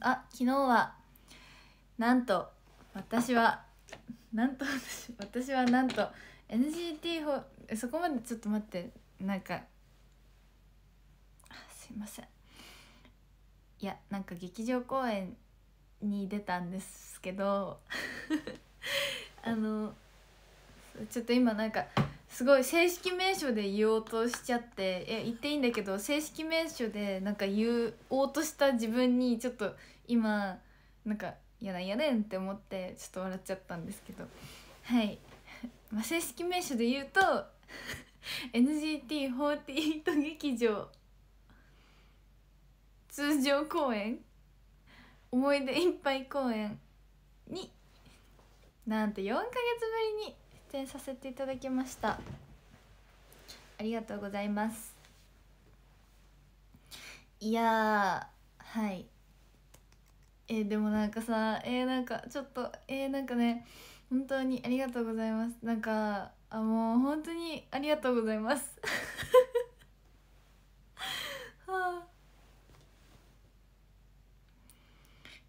あ昨日はなんと私はなんと私私はなんと NGT ホそこまでちょっと待ってなんかすいませんいやなんか劇場公演に出たんですけどあのちょっと今なんかすごい正式名称で言おうとしちゃってえ言っていいんだけど正式名称でなんか言おうとした自分にちょっと今なんかやだやねんって思ってちょっと笑っちゃったんですけどはい、まあ、正式名称で言うと NGT48 劇場通常公演思い出いっぱい公演になんと4ヶ月ぶりに演させていただきましたありがとうございますいやはいえー、でもなんかさえー、なんかちょっとえー、なんかね本当にありがとうございますなんかあもう本当にありがとうございます はあ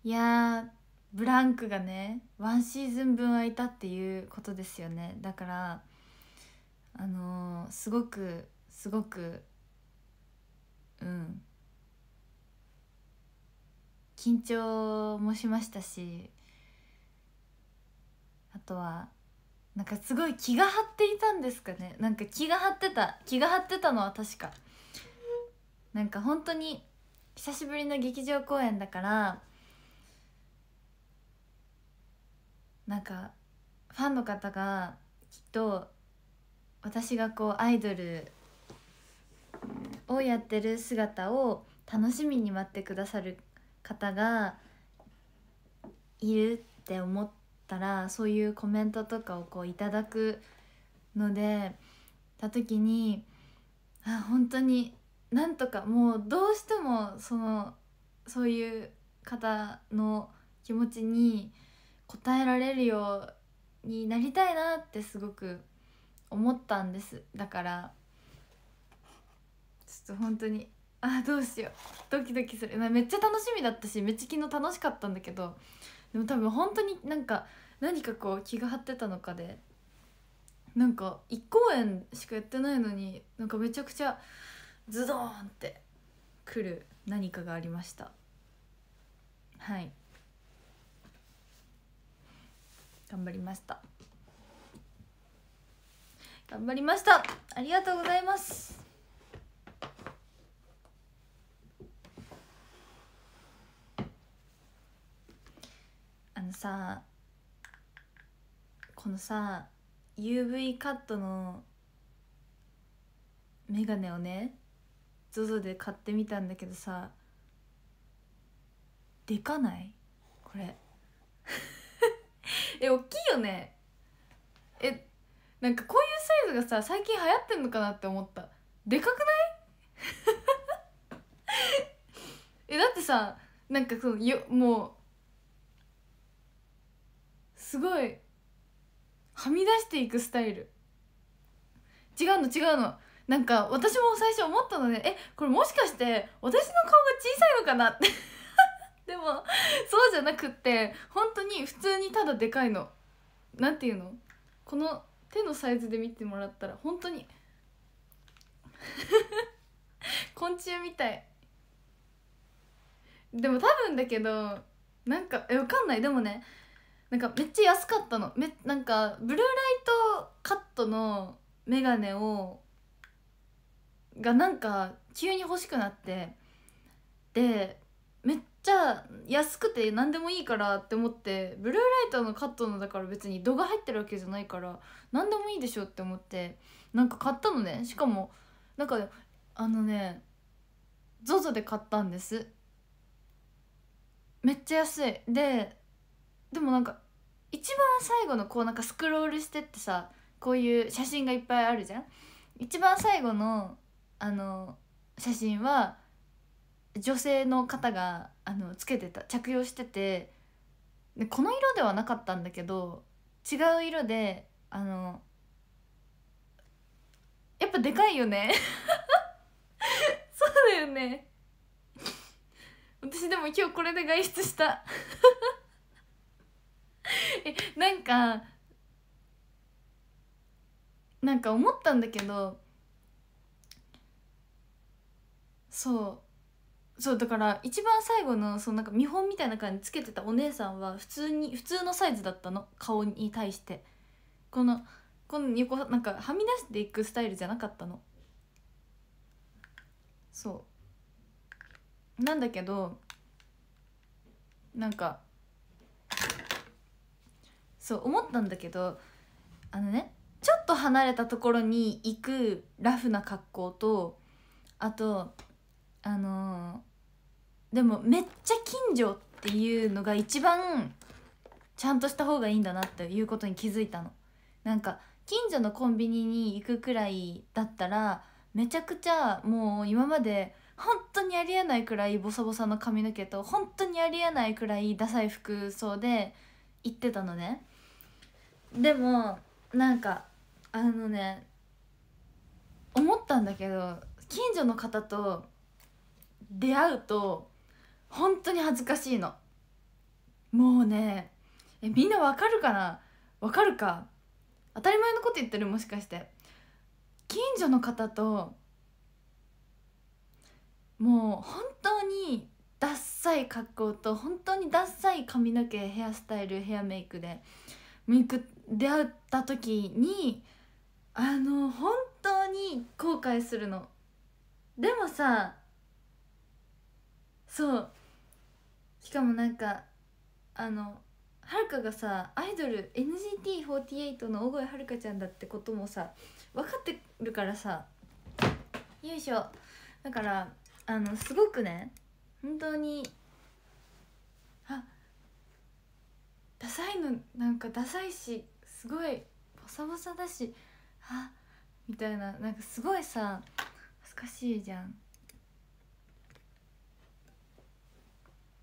いやブランクがねワンシーズン分空いたっていうことですよねだからあのー、すごくすごくうん緊張もしましたしあとはなんかすごい気が張っていたんですかねなんか気が張ってた気が張ってたのは確かなんか本当に久しぶりの劇場公演だからなんかファンの方がきっと私がこうアイドルをやってる姿を楽しみに待ってくださる方がいるって思ったらそういうコメントとかをこういただくのでた時にあ本当になんとかもうどうしてもそのそういう方の気持ちに答えられるようになりたいなってすごく思ったんですだからちょっと本当にあどうしようドキドキするめっちゃ楽しみだったしめっちゃ昨日楽しかったんだけどでも多分本当になんか何かこう気が張ってたのかでなんか1公演しかやってないのになんかめちゃくちゃズドンってくる何かがありましたはい頑張りました頑張りましたありがとうございますあのさこのさ UV カットのメガネをね ZOZO で買ってみたんだけどさでかないこれえ大きいよねえなんかこういうサイズがさ最近流行ってんのかなって思ったでかくない えだってさなんかそのよもうすごいはみ出していくスタイル違うの違うのなんか私も最初思ったので、ね、えこれもしかして私の顔が小さいのかなってでもそうじゃなくって本当に普通にただでかいの何ていうのこの手のサイズで見てもらったら本当に 昆虫みたいでも多分だけどなんかえわかんないでもねなんかめっちゃ安かったのめなんかブルーライトカットの眼鏡をがなんか急に欲しくなってでじゃ安くて何でもいいからって思ってブルーライトのカットのだから別に度が入ってるわけじゃないから何でもいいでしょって思ってなんか買ったのねしかもなんかあのね ZOZO で買ったんですめっちゃ安いででもなんか一番最後のこうなんかスクロールしてってさこういう写真がいっぱいあるじゃん一番最後のあの写真は女性の方があのつけてた着用しててでこの色ではなかったんだけど違う色であのやっぱでかいよね そうだよね私でも今日これで外出した えなんかなんか思ったんだけどそうそうだから一番最後のそのなんか見本みたいな感じつけてたお姉さんは普通に普通のサイズだったの顔に対してこのこの横なんかはみ出していくスタイルじゃなかったのそうなんだけどなんかそう思ったんだけどあのねちょっと離れたところに行くラフな格好とあとあのでもめっちゃ近所っていうのが一番ちゃんとした方がいいんだなっていうことに気づいたのなんか近所のコンビニに行くくらいだったらめちゃくちゃもう今まで本当にありえないくらいボサボサの髪の毛と本当にありえないくらいダサい服装で行ってたのねでもなんかあのね思ったんだけど近所の方と出会うと本当に恥ずかしいのもうねえみんなわかるかなわかるか当たり前のこと言ってるもしかして近所の方ともう本当にダッサい格好と本当にダッサい髪の毛ヘアスタイルヘアメイクでメイク出会った時にあの本当に後悔するのでもさそうしかもなんかあのはるかがさアイドル NGT48 の大声はるかちゃんだってこともさ分かってるからさよいしょだからあのすごくね本当にあダサいのなんかダサいしすごいボサボサだしあみたいななんかすごいさ恥ずかしいじゃん。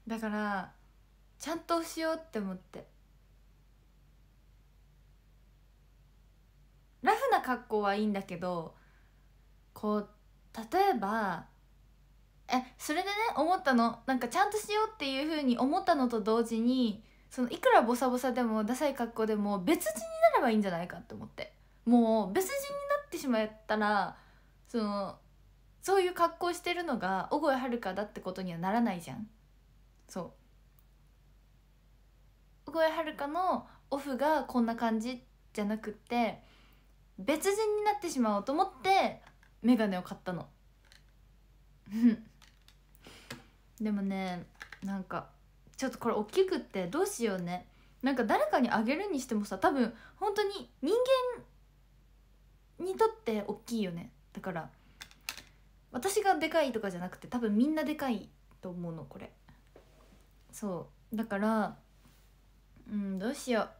だからちゃんとしようって思ってラフな格好はいいんだけどこう例えばえそれでね思ったのなんかちゃんとしようっていうふうに思ったのと同時にそのいくらボサボサでもダサい格好でも別人になればいいんじゃないかって思ってもう別人になってしまったらそのそういう格好してるのが小声はるかだってことにはならないじゃん。そう小越遥のオフがこんな感じじゃなくって別人になってしまおうと思って眼鏡を買ったの でもねなんかちょっとこれ大きくってどうしようねなんか誰かにあげるにしてもさ多分本当に人間にとって大きいよねだから私がでかいとかじゃなくて多分みんなでかいと思うのこれ。そうだからうんどうしよう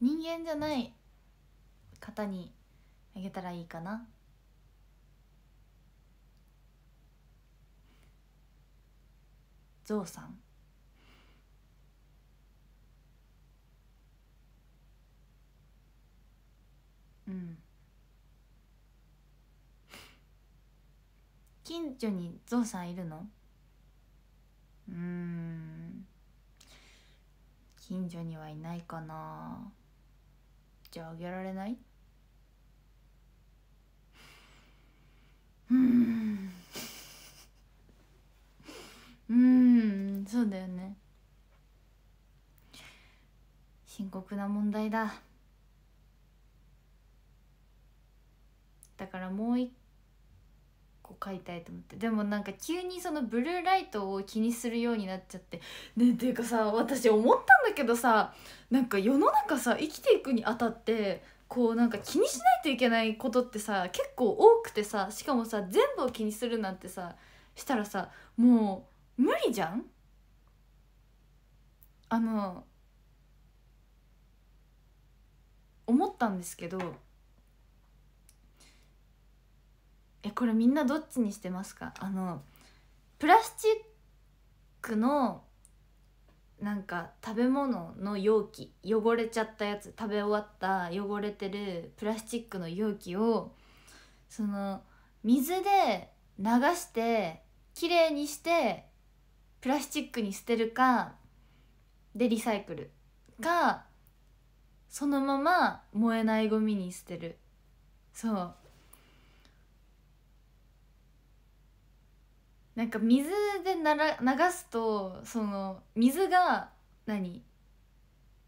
人間じゃない方にあげたらいいかなゾウさんうん近所にゾウさんいるのうん近所にはいないかなじゃああげられないうんうんそうだよね深刻な問題だだからもう一個書いたいと思ってでもなんか急にそのブルーライトを気にするようになっちゃってねっていうかさ私思ったんだけどさなんか世の中さ生きていくにあたってこうなんか気にしないといけないことってさ結構多くてさしかもさ全部を気にするなんてさしたらさもう無理じゃんあの思ったんですけどえこれみんなどっちにしてますかあのプラスチックのなんか食べ物の容器汚れちゃったやつ食べ終わった汚れてるプラスチックの容器をその水で流してきれいにしてプラスチックに捨てるかでリサイクルかそのまま燃えないゴミに捨てるそうなんか水でなら流すとその水が何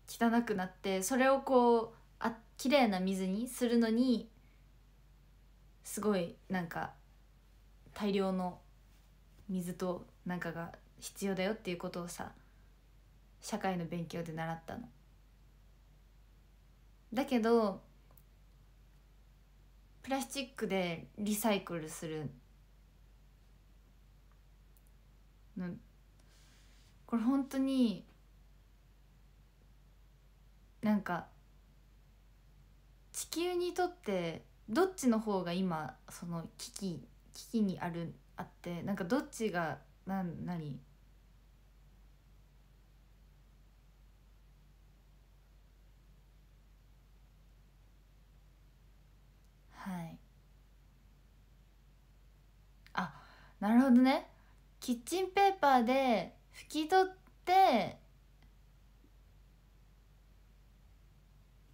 汚くなってそれをこうあ綺麗な水にするのにすごいなんか大量の水となんかが必要だよっていうことをさ社会の勉強で習ったの。だけどプラスチックでリサイクルするのこれ本当になんか地球にとってどっちの方が今その危機危機にあるあってなんかどっちがな何はいあなるほどねキッチンペーパーで拭き取って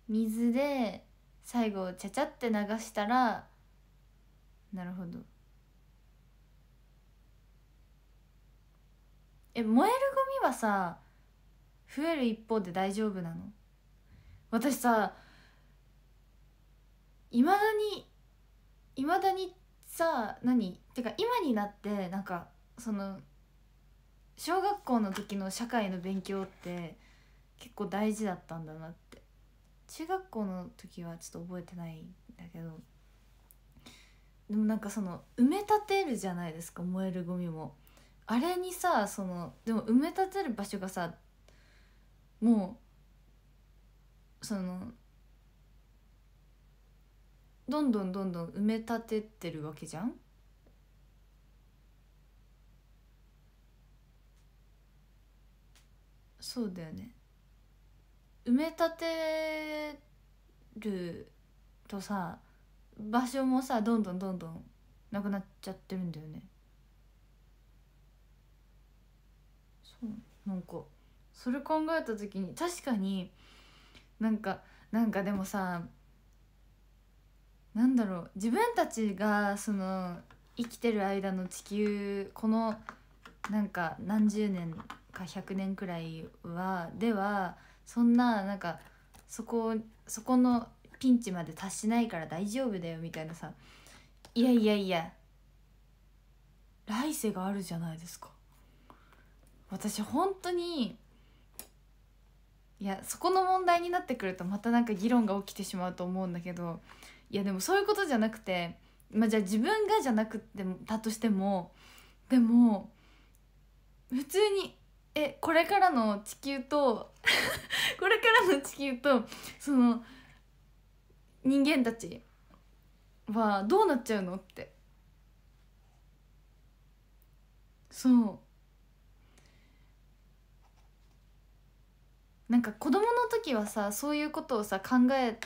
水で最後ちゃちゃって流したらなるほどえ燃えるゴミはさ増える一方で大丈夫なの私さいまだにいまだにさ何てか今になってなんかその小学校の時の社会の勉強って結構大事だったんだなって中学校の時はちょっと覚えてないんだけどでもなんかその埋め立てるじゃないですか燃えるゴミもあれにさそのでも埋め立てる場所がさもうそのどんどんどんどん埋め立ててるわけじゃんそうだよね埋め立てるとさ場所もさどんどんどんどんなくなっちゃってるんだよねそうなんかそれ考えた時に確かになんかなんかでもさなんだろう自分たちがその生きてる間の地球このなんか何十年か100年くらいはではそんななんかそこそこのピンチまで達しないから大丈夫だよみたいなさいやいやいや来世があるじゃないですか私本当にいやそこの問題になってくるとまたなんか議論が起きてしまうと思うんだけどいやでもそういうことじゃなくて、まあ、じゃあ自分がじゃなくてだとしてもでも普通にえこれからの地球と これからの地球とその人間たちはどうなっちゃうのってそうなんか子供の時はさそういうことをさ考え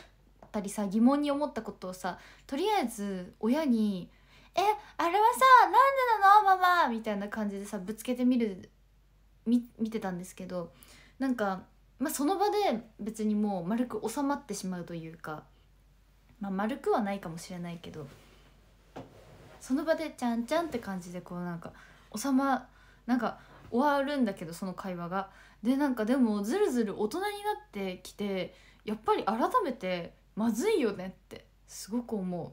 たりさ疑問に思ったことをさとりあえず親に「えあれはさなんでなのママ」みたいな感じでさぶつけてみる見てたんですけどなんか、まあ、その場で別にもう丸く収まってしまうというか、まあ、丸くはないかもしれないけどその場でちゃんちゃんって感じでこうなんか収まなんか終わるんだけどその会話が。でなんかでもずるずる大人になってきてやっぱり改めてまずいよねってすごく思う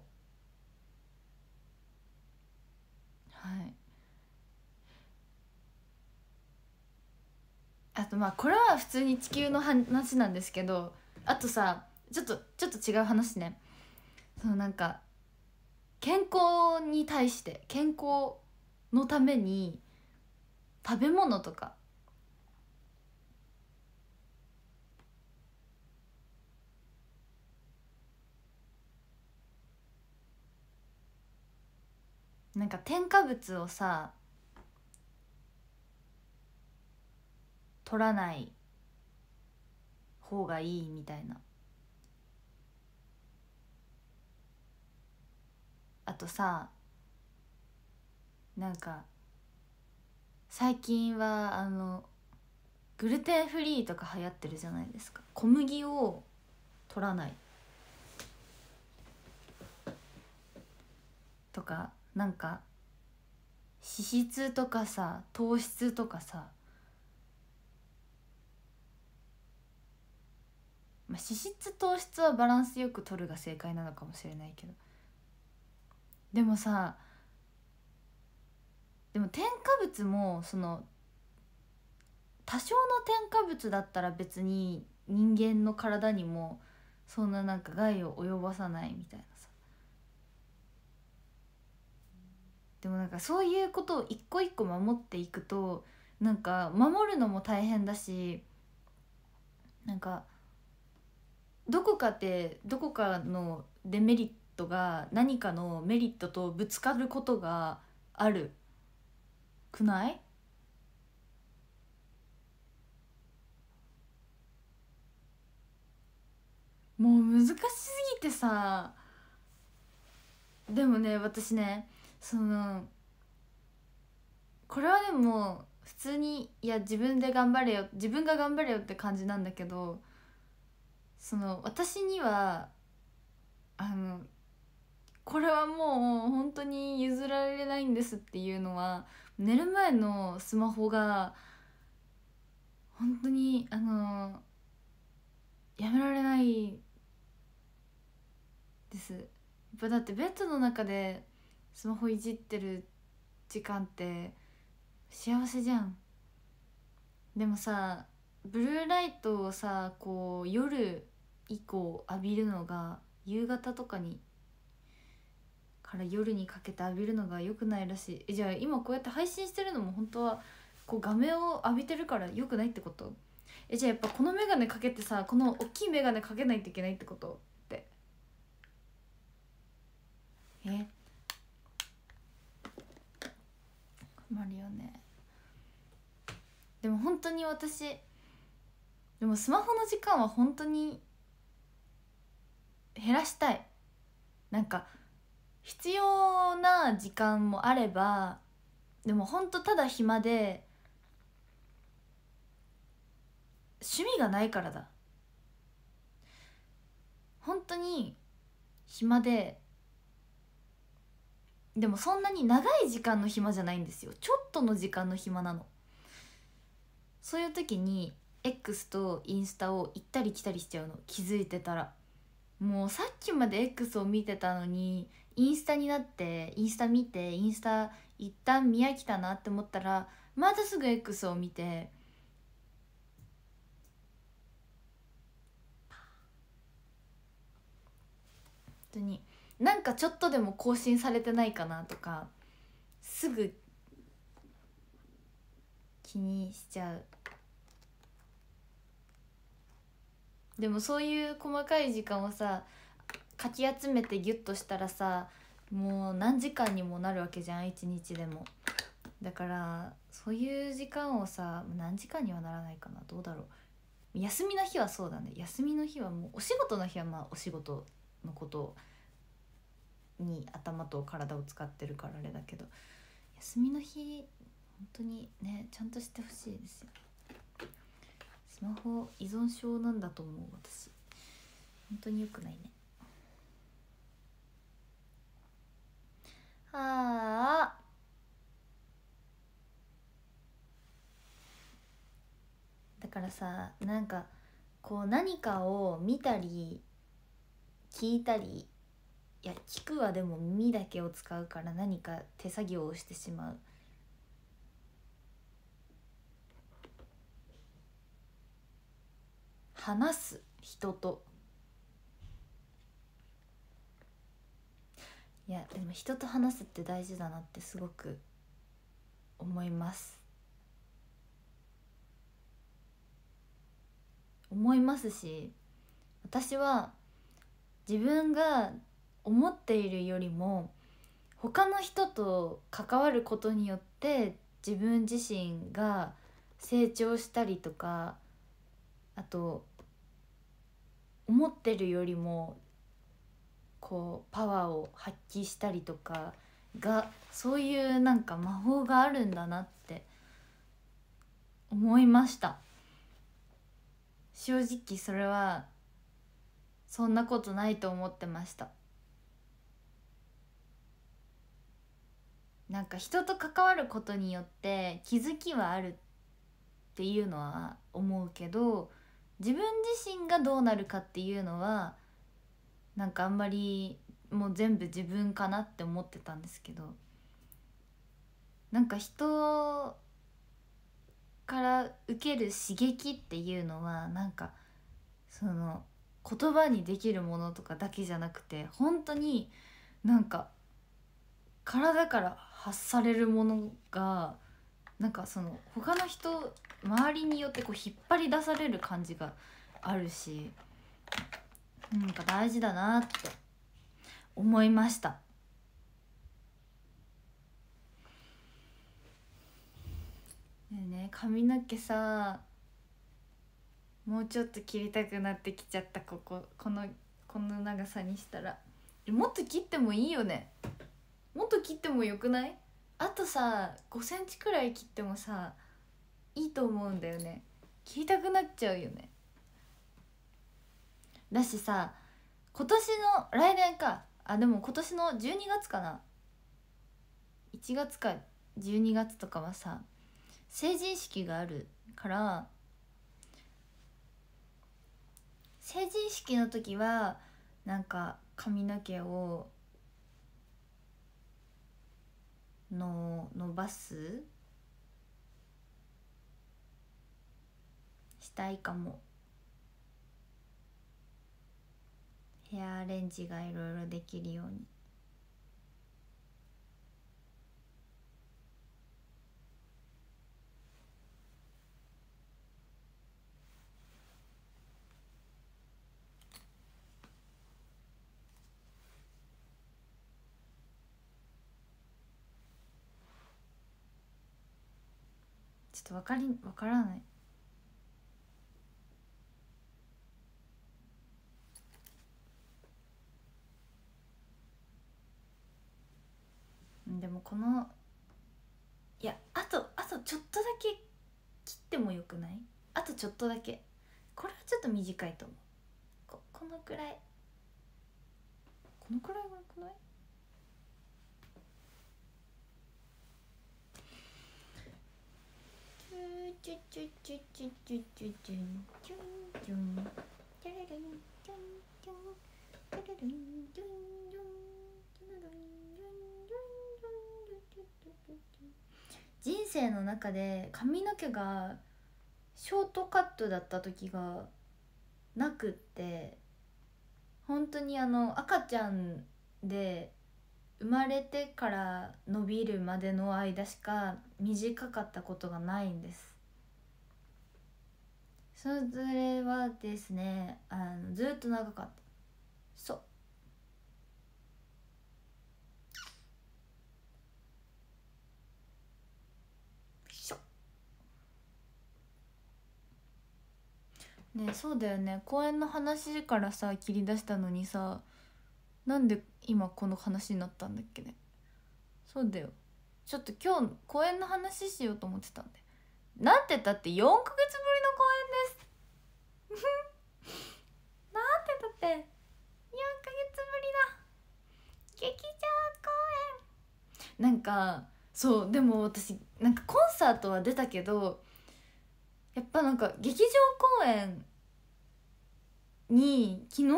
はいあとまあこれは普通に地球の話なんですけどあとさちょっとちょっと違う話ねそのなんか健康に対して健康のために食べ物とかなんか添加物をさ取らない方がいいみたいなあとさなんか最近はあのグルテンフリーとか流行ってるじゃないですか小麦を取らないとかなんか脂質とかさ糖質とかさ、まあ、脂質糖質はバランスよく取るが正解なのかもしれないけどでもさでも添加物もその多少の添加物だったら別に人間の体にもそんななんか害を及ばさないみたいなでもなんかそういうことを一個一個守っていくとなんか守るのも大変だしなんかどこかってどこかのデメリットが何かのメリットとぶつかることがあるくないもう難しすぎてさでもね私ねそのこれはでも普通にいや自分で頑張れよ自分が頑張れよって感じなんだけどその私にはあのこれはもう本当に譲られないんですっていうのは寝る前のスマホが本当にあのやめられないですやっぱだってベッドの中でスマホいじってる時間って幸せじゃんでもさブルーライトをさこう夜以降浴びるのが夕方とかにから夜にかけて浴びるのが良くないらしいじゃあ今こうやって配信してるのも本当はこう画面を浴びてるから良くないってことえじゃあやっぱこの眼鏡かけてさこの大きい眼鏡かけないといけないってことってえなるよねでも本当に私でもスマホの時間は本当に減らしたいなんか必要な時間もあればでも本当ただ暇で趣味がないからだ本当に暇ででもそんなに長い時間の暇じゃないんですよちょっとの時間の暇なのそういう時に X とインスタを行ったり来たりしちゃうの気づいてたらもうさっきまで X を見てたのにインスタになってインスタ見てインスタ一旦見飽きたなって思ったらまたすぐ X を見て本に。なんかちょっとでも更新されてないかなとかすぐ気にしちゃうでもそういう細かい時間をさかき集めてギュッとしたらさもう何時間にもなるわけじゃん一日でもだからそういう時間をさ何時間にはならないかなどうだろう休みの日はそうだね休みの日はもうお仕事の日はまあお仕事のことをに頭と体を使ってるからあれだけど休みの日本当にねちゃんとしてほしいですよスマホ依存症なんだと思う私本当に良くないねはあだからさなんかこう何かを見たり聞いたりいや聞くはでも耳だけを使うから何か手作業をしてしまう話す人といやでも人と話すって大事だなってすごく思います思いますし私は自分が思っているよりも他の人と関わることによって自分自身が成長したりとかあと思ってるよりもこうパワーを発揮したりとかがそういうなんか魔法があるんだなって思いました正直それはそんなことないと思ってましたなんか人と関わることによって気づきはあるっていうのは思うけど自分自身がどうなるかっていうのはなんかあんまりもう全部自分かなって思ってたんですけどなんか人から受ける刺激っていうのはなんかその言葉にできるものとかだけじゃなくて本当になんか体から発されるものがなんかその他の人周りによってこう引っ張り出される感じがあるしなんか大事だなって思いましたでね髪の毛さもうちょっと切りたくなってきちゃったこここのこの長さにしたらもっと切ってもいいよねもっと切ってもよくないあとさ5センチくらい切ってもさいいと思うんだよね切りたくなっちゃうよねだしさ今年の来年かあでも今年の12月かな1月か12月とかはさ成人式があるから成人式の時はなんか髪の毛をの伸ばすしたいかもヘアアレンジがいろいろできるように。と分かり分からないでもこのいやあとあとちょっとだけ切ってもよくないあとちょっとだけこれはちょっと短いと思うここのくらいこのくらいがよくない人生の中で髪の毛がショートカットだった時がなくって本当にあの赤ちゃんで生まれてから伸びるまでの間しか短かったことがないんですそれはですねあのずっと長かったそうねそうだよね公園の話からさ切り出したのにさなんで今この話になったんだっけねそうだよちょっと今日公演の話しようと思ってたんでなんてったって4ヶ月ぶりの公演です なんてったって4ヶ月ぶりだ劇場公演なんかそうでも私なんかコンサートは出たけどやっぱなんか劇場公演に昨日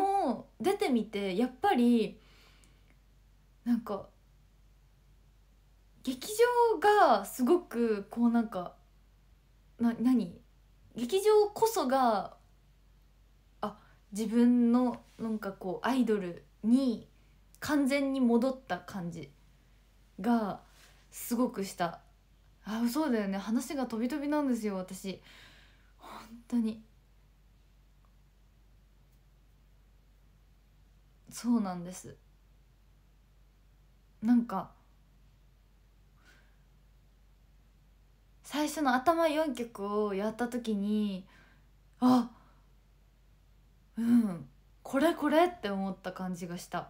出てみてやっぱりなんか劇場がすごくこうなんかな何劇場こそがあ自分のなんかこうアイドルに完全に戻った感じがすごくしたあそうだよね話が飛び飛びなんですよ私本当にそうなんですなんか最初の頭4曲をやった時にあうんこれこれって思った感じがした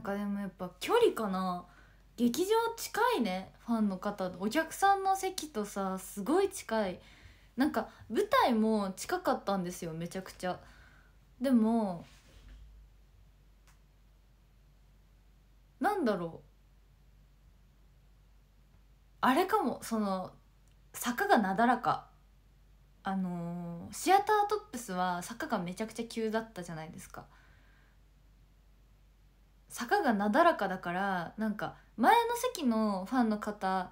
なんかでもやっぱ距離かな劇場近いねファンの方お客さんの席とさすごい近いなんか舞台も近かったんですよめちゃくちゃでもなんだろうあれかもその坂がなだらかあのー、シアタートップスは坂がめちゃくちゃ急だったじゃないですか坂がなだらかだからなんか前の席のファンの方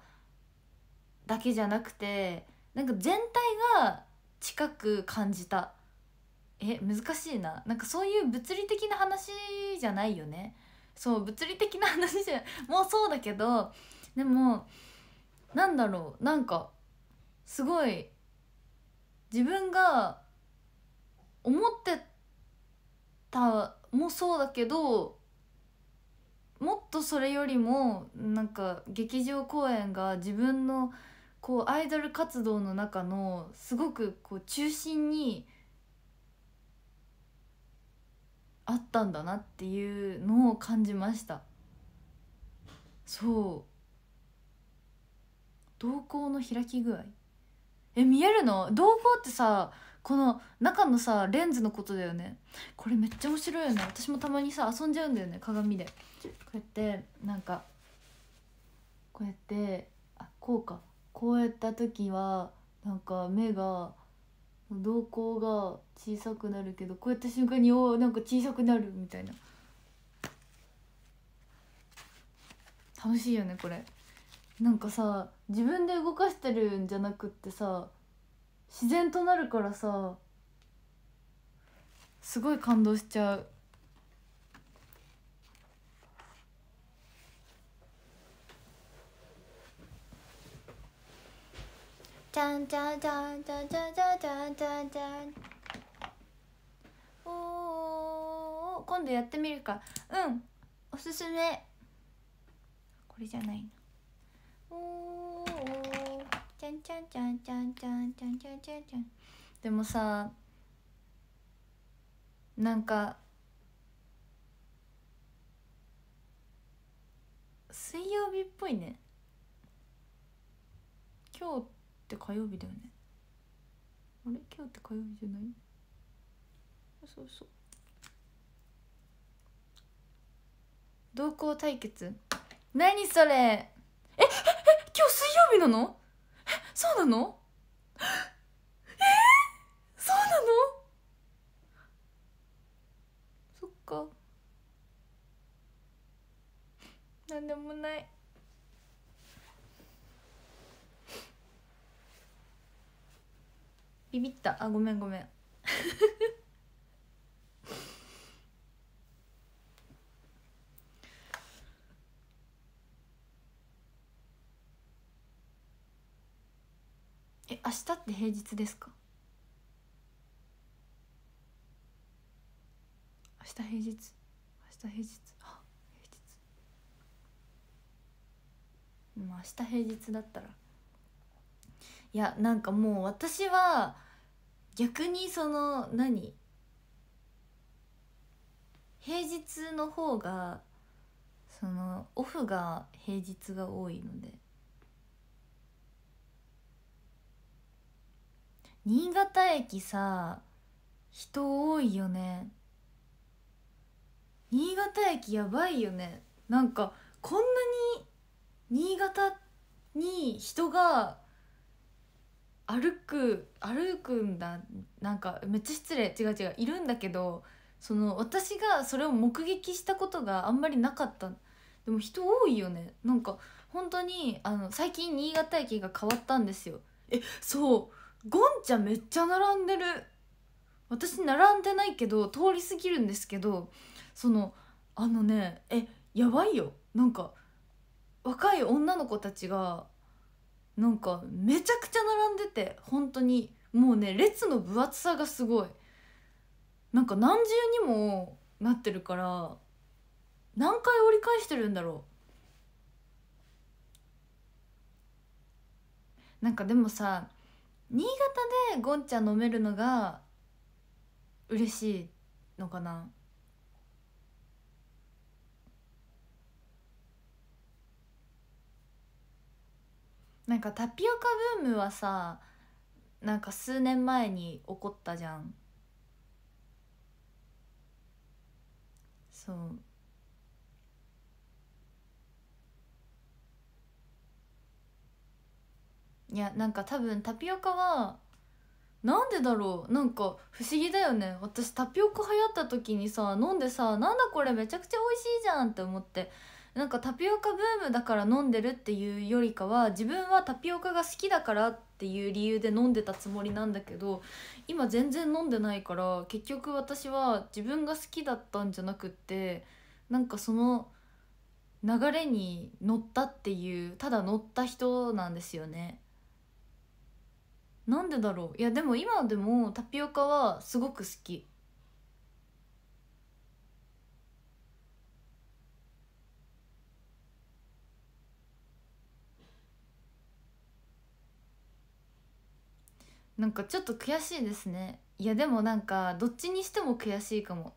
だけじゃなくてなんか全体が近く感じたえ難しいななんかそういう物理的な話じゃないよねそう物理的な話じゃ もうそうだけどでもなんだろうなんかすごい自分が思ってたもそうだけどもっとそれよりもなんか劇場公演が自分のこうアイドル活動の中のすごくこう中心にあったんだなっていうのを感じましたそう瞳孔の開き具合え見えるの瞳孔ってさこの中のさレンズのことだよねこれめっちゃ面白いよね私もたまにさ遊んじゃうんだよね鏡で。こうやってなんかこうやってあこうかこうやった時はなんか目が瞳孔が小さくなるけどこうやった瞬間におなんか小さくなるみたいな楽しいよねこれなんかさ自分で動かしてるんじゃなくってさ自然となるからさすごい感動しちゃう。じゃんじゃんじゃんじゃんじゃんじゃんじゃんじゃんじゃんおー今度やってみるかうんおすすめこれじゃないなおーじゃんじゃんじゃんじゃんじゃんじゃんじゃんじゃんじゃんでもさなんか水曜日っぽいね今日って火曜日だよねあれ今日って火曜日じゃないそうそう同行対決何それえええ今日水曜日なのえそうなのえそうなのそっかなんでもないビビったあごめんごめん え明日って平日ですか明日平日明日平日あ平日まあ明日平日だったらいやなんかもう私は逆にその何平日の方がそのオフが平日が多いので新潟駅さ人多いよね新潟駅やばいよねなんかこんなに新潟に人が歩く歩くんだなんかめっちゃ失礼違う違ういるんだけどその私がそれを目撃したことがあんまりなかったでも人多いよねなんか本当にあの最近新潟駅が変わったんですよえそうゴンちゃんめっちゃ並んでる私並んでないけど通り過ぎるんですけどそのあのねえやばいよなんか若い女の子たちがなんかめちゃくちゃ並んでて本当にもうね列の分厚さがすごいなんか何重にもなってるから何回折り返してるんだろうなんかでもさ新潟でゴンん飲めるのが嬉しいのかななんかタピオカブームはさなんか数年前に起こったじゃんそういやなんか多分タピオカはなんでだろうなんか不思議だよね私タピオカ流行った時にさ飲んでさなんだこれめちゃくちゃ美味しいじゃんって思ってなんかタピオカブームだから飲んでるっていうよりかは自分はタピオカが好きだからっていう理由で飲んでたつもりなんだけど今全然飲んでないから結局私は自分が好きだったんじゃなくってなんかその流れに乗ったっていうただ乗った人なんですよね。なんでだろういやでも今でもタピオカはすごく好きなんかちょっと悔しいですねいやでもなんかどっちにしても悔しいかも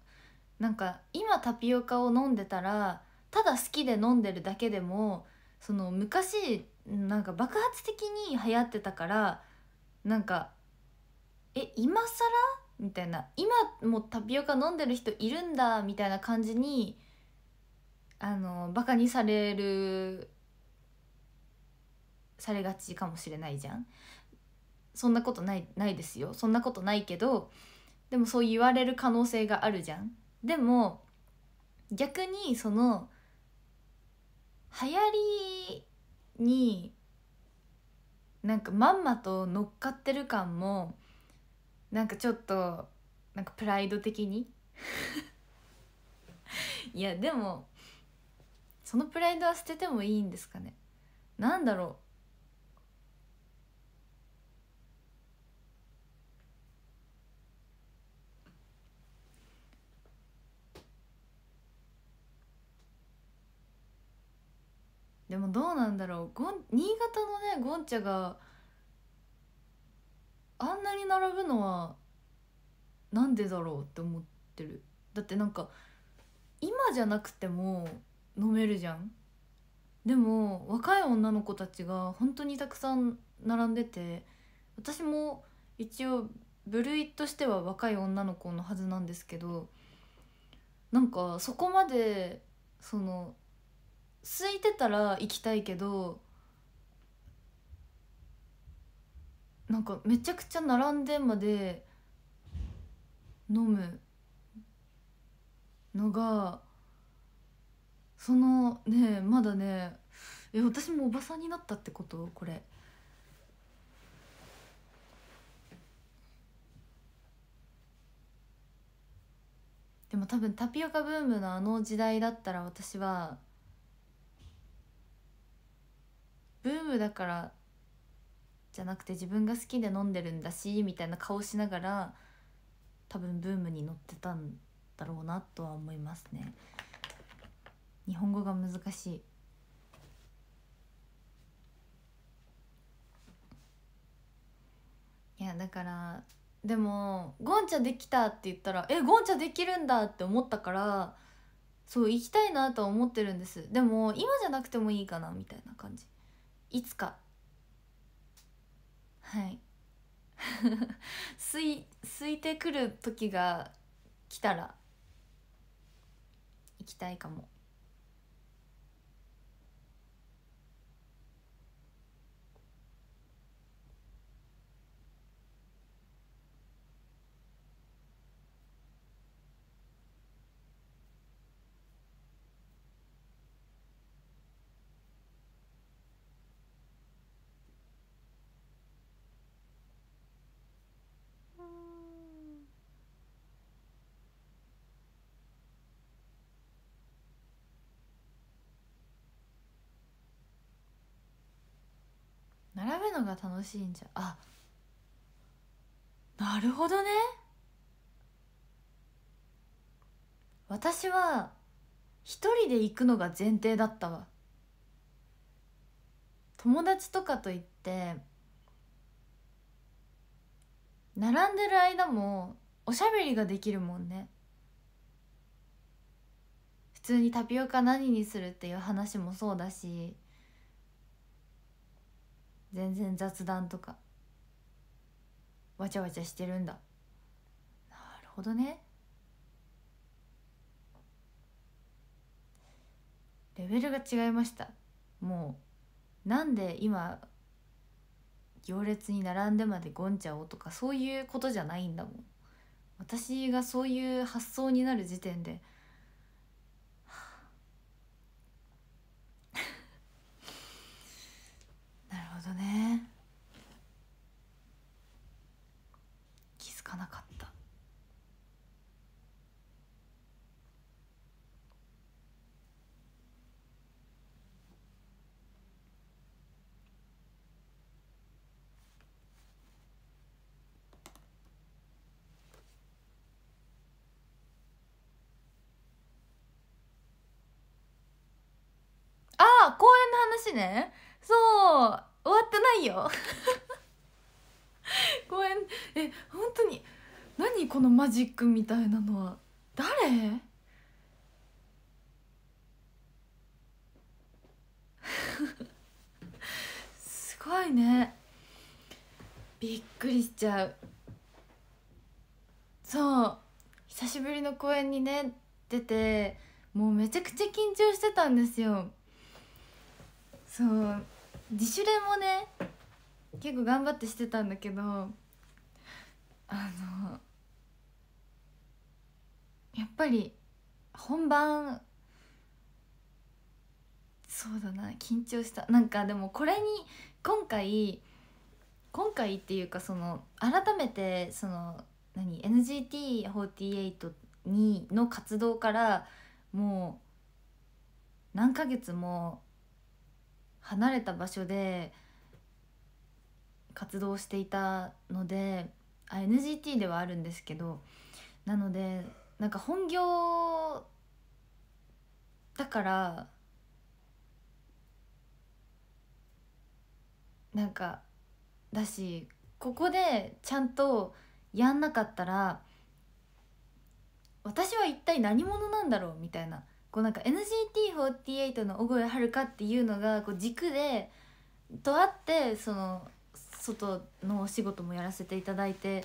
なんか今タピオカを飲んでたらただ好きで飲んでるだけでもその昔なんか爆発的に流行ってたからなんかえ今更みたいな今もタピオカ飲んでる人いるんだみたいな感じにあのバカにされるされがちかもしれないじゃんそんなことないないですよそんなことないけどでもそう言われる可能性があるじゃん。でも逆にその流行りになんかまんまと乗っかってる感もなんかちょっとなんかプライド的に いやでもそのプライドは捨ててもいいんですかねなんだろでもどうなんだろう新潟のねゴンチャがあんなに並ぶのはなんでだろうって思ってるだってなんか今じゃなくても飲めるじゃんでも若い女の子たちが本当にたくさん並んでて私も一応部類としては若い女の子のはずなんですけどなんかそこまでその空いてたら行きたいけどなんかめちゃくちゃ並んでまで飲むのがそのねまだねえ私もおばさんになったってことこれでも多分タピオカブームのあの時代だったら私はブームだからじゃなくて自分が好きで飲んでるんだしみたいな顔しながら多分ブームに乗ってたんだろうなとは思いますね。日本語が難しいいやだからでも「ゴンチャできた」って言ったら「えゴンチャできるんだ」って思ったからそう行きたいなとは思ってるんですでも今じゃなくてもいいかなみたいな感じいつかはい すいすいてくる時が来たら行きたいかも。のが楽しいんじゃあなるほどね私は一人で行くのが前提だったわ友達とかと行って並んでる間もおしゃべりができるもんね普通にタピオカ何にするっていう話もそうだし全然雑談とかわちゃわちゃしてるんだなるほどねレベルが違いましたもうなんで今行列に並んでまでゴンちゃおうとかそういうことじゃないんだもん私がそういう発想になる時点でどね気づかなかったあ公園の話ねそうないよ ごめんえ本当に何このマジックみたいなのは誰 すごいねびっくりしちゃうそう久しぶりの公演にね出てもうめちゃくちゃ緊張してたんですよそう自主練もね結構頑張ってしてたんだけどあのやっぱり本番そうだな緊張したなんかでもこれに今回今回っていうかその改めてその何 NGT48 にの活動からもう何ヶ月も離れた場所で活動していたのであ NGT ではあるんですけどなのでなんか本業だからなんかだしここでちゃんとやんなかったら私は一体何者なんだろうみたいなこうなんか n g t 4 8の小声かっていうのがこう軸でとあってその外のお仕事もやらせていただいて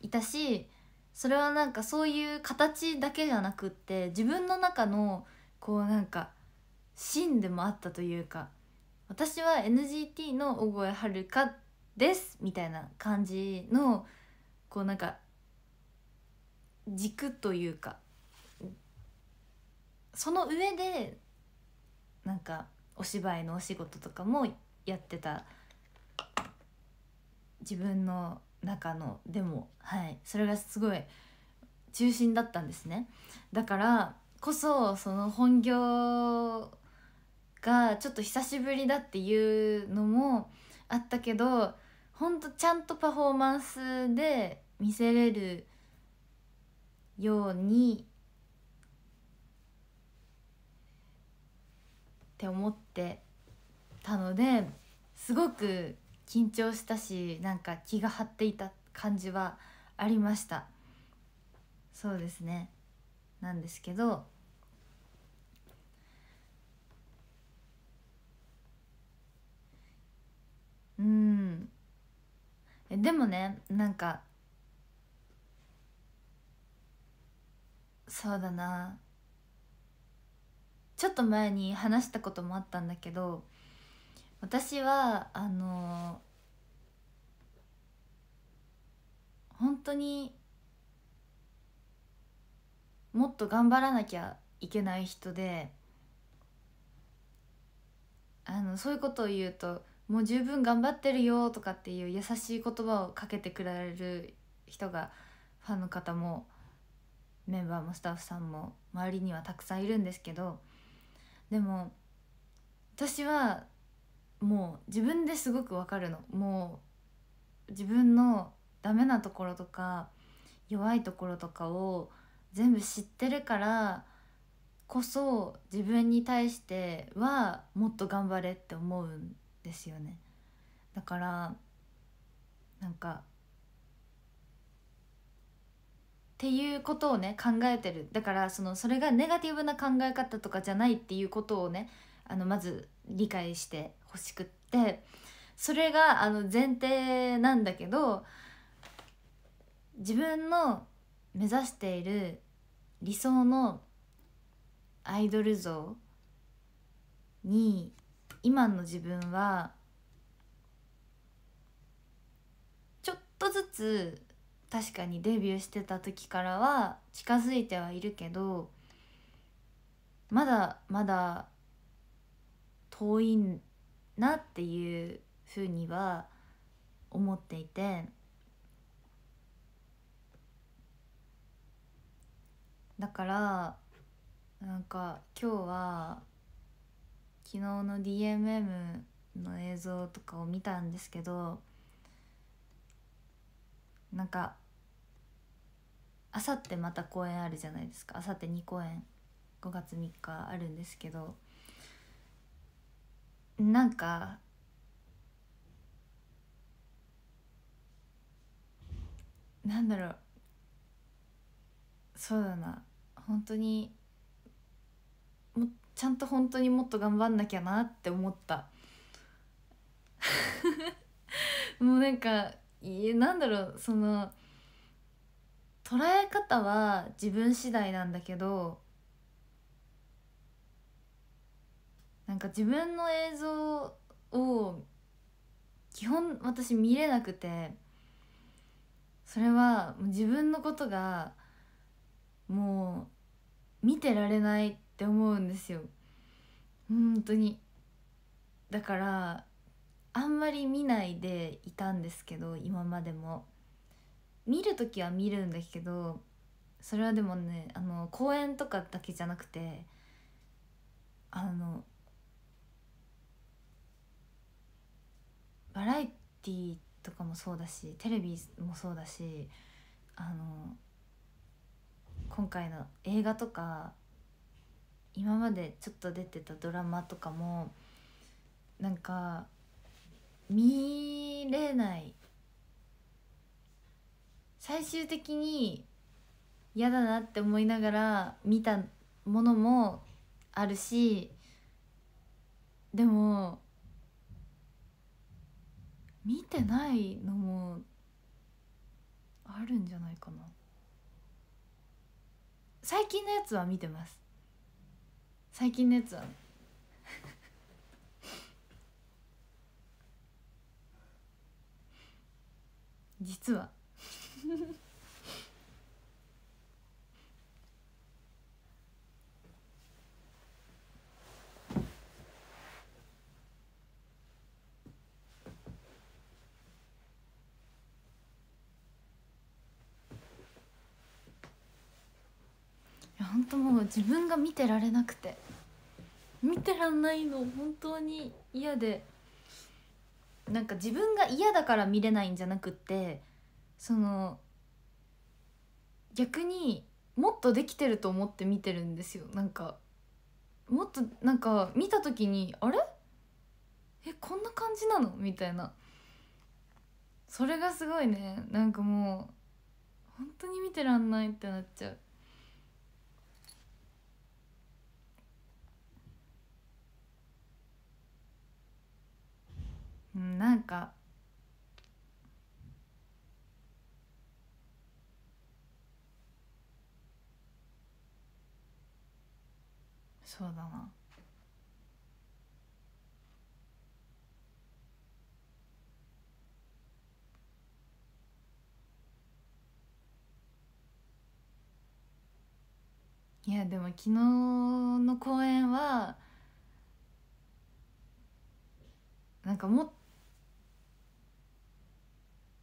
いたしそれはなんかそういう形だけじゃなくって自分の中のこうなんか芯でもあったというか私は NGT の小声かですみたいな感じのこうなんか軸というかその上でなんかお芝居のお仕事とかもやってた自分の中のでもはいそれがすごい中心だったんですねだからこそその本業がちょっと久しぶりだっていうのもあったけどほんとちゃんとパフォーマンスで見せれるようにって思ってたのですごく緊張したしなんか気が張っていた感じはありましたそうですねなんですけどうんでもねなんかそうだなちょっと前に話したこともあったんだけど私はあの本当にもっと頑張らなきゃいけない人であのそういうことを言うと「もう十分頑張ってるよ」とかっていう優しい言葉をかけてくれる人がファンの方もメンバーもスタッフさんも周りにはたくさんいるんですけどでも私はもう自分ですごくわかるのもう自分のダメなところとか弱いところとかを全部知ってるからこそ自分に対してはもっと頑張れって思うんですよねだからなんかっていうことをね考えてるだからそのそれがネガティブな考え方とかじゃないっていうことをねあのまず理解してほしくってそれがあの前提なんだけど自分の目指している理想のアイドル像に今の自分はちょっとずつ確かにデビューしてた時からは近づいてはいるけどまだまだ遠いなっていうふうには思っていてだからなんか今日は昨日の DMM の映像とかを見たんですけどなんかあさってまた公演あるじゃないですかあさって2公演5月3日あるんですけどなんかなんだろうそうだな本当にもちゃんと本当にもっと頑張んなきゃなって思った もうなんかいなんだろうその捉え方は自分次第なんだけどなんか自分の映像を基本私見れなくてそれは自分のことがもう見てられないって思うんですよ本当にだからあんまり見ないでいたんですけど今までも見る時は見るんだけどそれはでもねあの公演とかだけじゃなくてあのバラエティーとかもそうだしテレビもそうだしあの今回の映画とか今までちょっと出てたドラマとかもなんか見れない最終的に嫌だなって思いながら見たものもあるしでも見てないのもあるんじゃないかな最近のやつは見てます最近のやつは実は本当もう自分が見てられなくて見てらんないの本当に嫌で。なんか自分が嫌だから見れないんじゃなくってその逆にもっとできてると思って見てるんですよなんかもっとなんか見た時にあれえこんな感じなのみたいなそれがすごいねなんかもう本当に見てらんないってなっちゃうなんかそうだないやでも昨日の公演はなんかもっ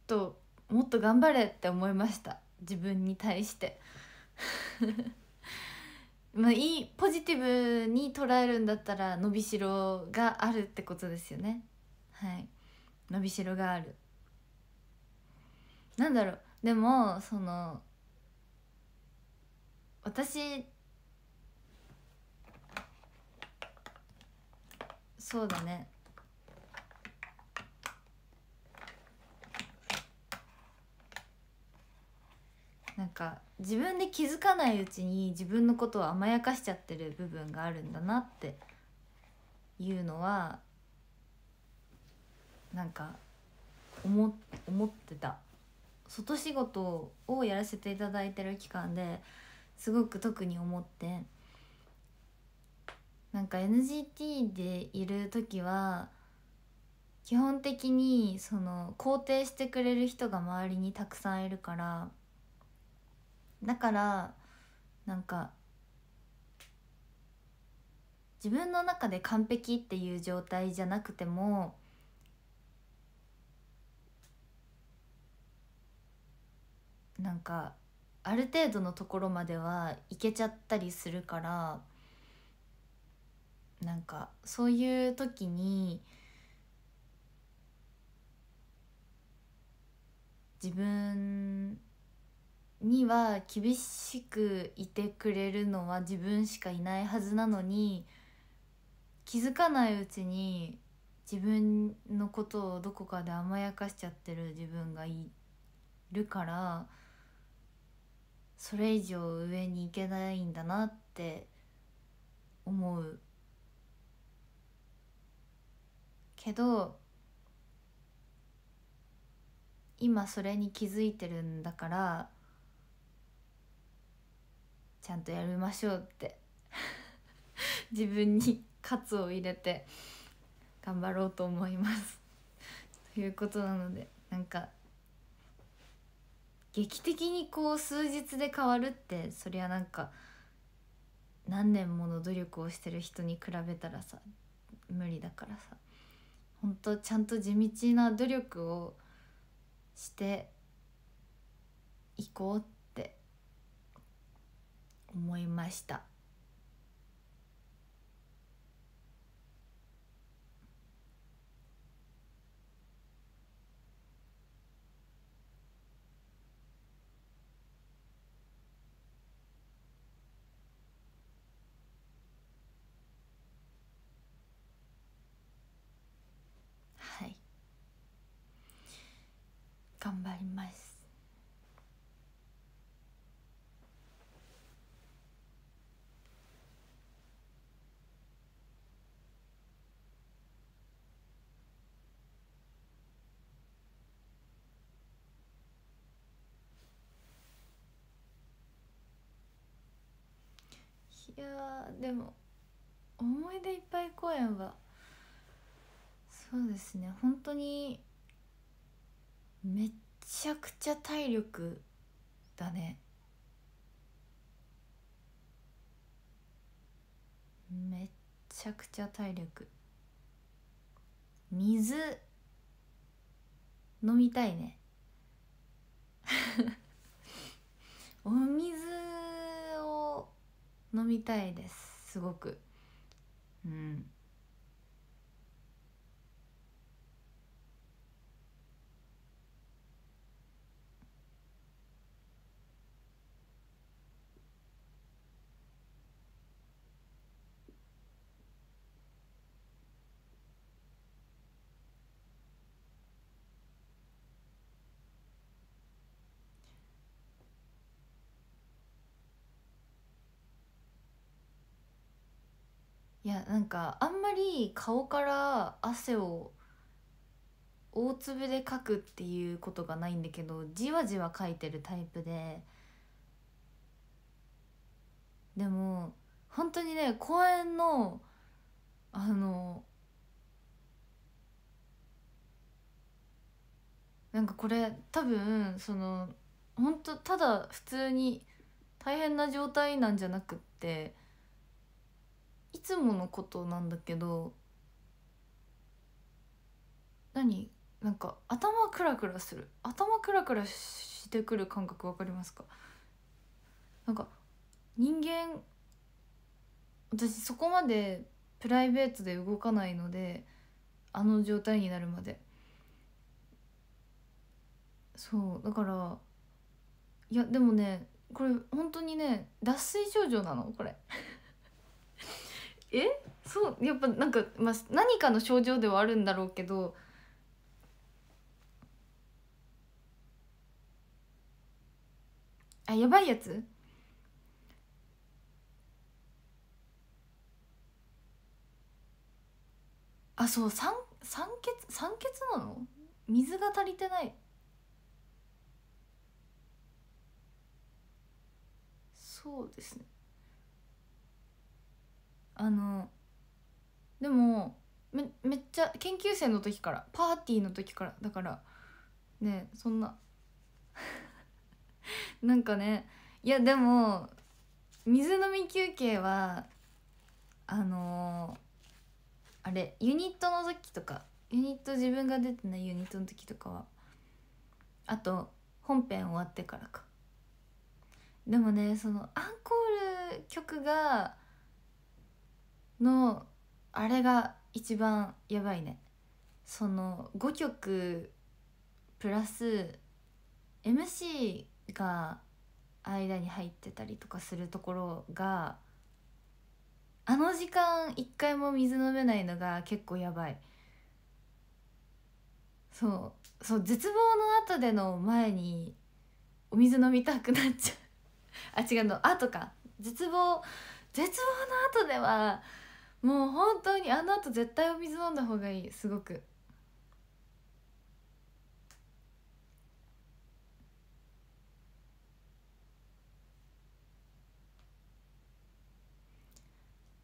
ともっと頑張れって思いました自分に対して まあいいポジティブに捉えるんだったら伸びしろがあるってことですよねはい伸びしろがあるなんだろうでもその私そうだねなんか自分で気づかないうちに自分のことを甘やかしちゃってる部分があるんだなっていうのはなんか思思ってた外仕事をやらせていただいてる期間ですごく特に思ってなんか NGT でいる時は基本的にその肯定してくれる人が周りにたくさんいるから。だからなんか自分の中で完璧っていう状態じゃなくてもなんかある程度のところまではいけちゃったりするからなんかそういう時に自分には厳しくいてくれるのは自分しかいないはずなのに気づかないうちに自分のことをどこかで甘やかしちゃってる自分がいるからそれ以上上に行けないんだなって思うけど今それに気づいてるんだからちゃんとやりましょうって 自分に喝を入れて頑張ろうと思いますということなのでなんか劇的にこう数日で変わるってそりゃなんか何年もの努力をしてる人に比べたらさ無理だからさほんとちゃんと地道な努力をしていこうって思いましたいやでも思い出いっぱい公演はそうですね本当にめっちゃくちゃ体力だねめっちゃくちゃ体力水飲みたいね お水飲みたいですすごくうんなんかあんまり顔から汗を大粒でかくっていうことがないんだけどじわじわかいてるタイプででも本当にね公園のあのなんかこれ多分その本当ただ普通に大変な状態なんじゃなくっていつものことなんだけど何なんか頭クラクラする頭クラクラしてくる感覚わかりますかなんか人間私そこまでプライベートで動かないのであの状態になるまでそうだからいやでもねこれ本当にね脱水症状なのこれえそうやっぱなんか、まあ、何かの症状ではあるんだろうけどあやばいやつあそう酸酸欠酸欠なの水が足りてないそうですねあのでもめめっちゃ研究生の時からパーティーの時からだからねそんな なんかねいやでも水飲み休憩はあのー、あれユニットの時とかユニット自分が出てないユニットの時とかはあと本編終わってからかでもねそのアンコール曲がのあれが一番やばいねその5曲プラス MC が間に入ってたりとかするところがあの時間一回も水飲めないのが結構やばいそうそう絶望の後での前にお水飲みたくなっちゃうあ違うの後か絶望絶望の後ではもう本当にあのあと絶対お水飲んだ方がいいすごく。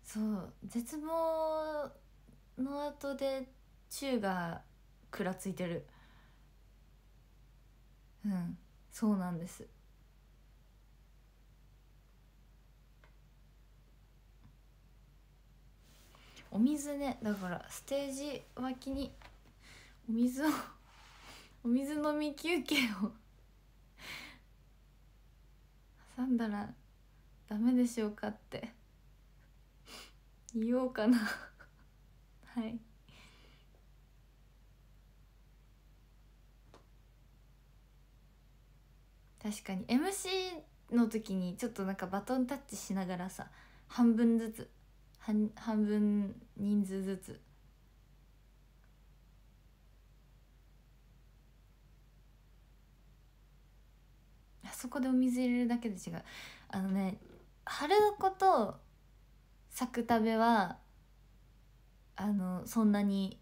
そう絶望の後で宙がくらついてるうんそうなんですお水ねだからステージ脇にお水を お水飲み休憩を挟んだらダメでしょうかって言おうかな はい確かに MC の時にちょっとなんかバトンタッチしながらさ半分ずつ半分人数ずつあそこでお水入れるだけで違うあのね春子と咲くたべはあのそんなに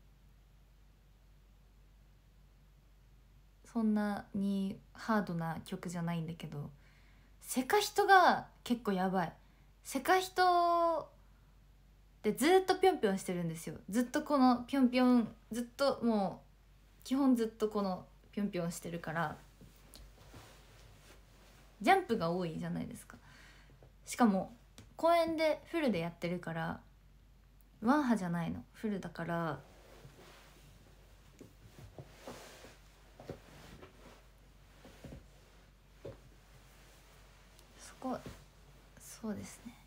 そんなにハードな曲じゃないんだけどセカヒトが結構やばいセカ人でずっとぴょんぴょんしてるんですよずっとこのぴょんぴょんずっともう基本ずっとこのぴょんぴょんしてるからジャンプが多いじゃないですかしかも公園でフルでやってるからワンハじゃないのフルだからそこそうですね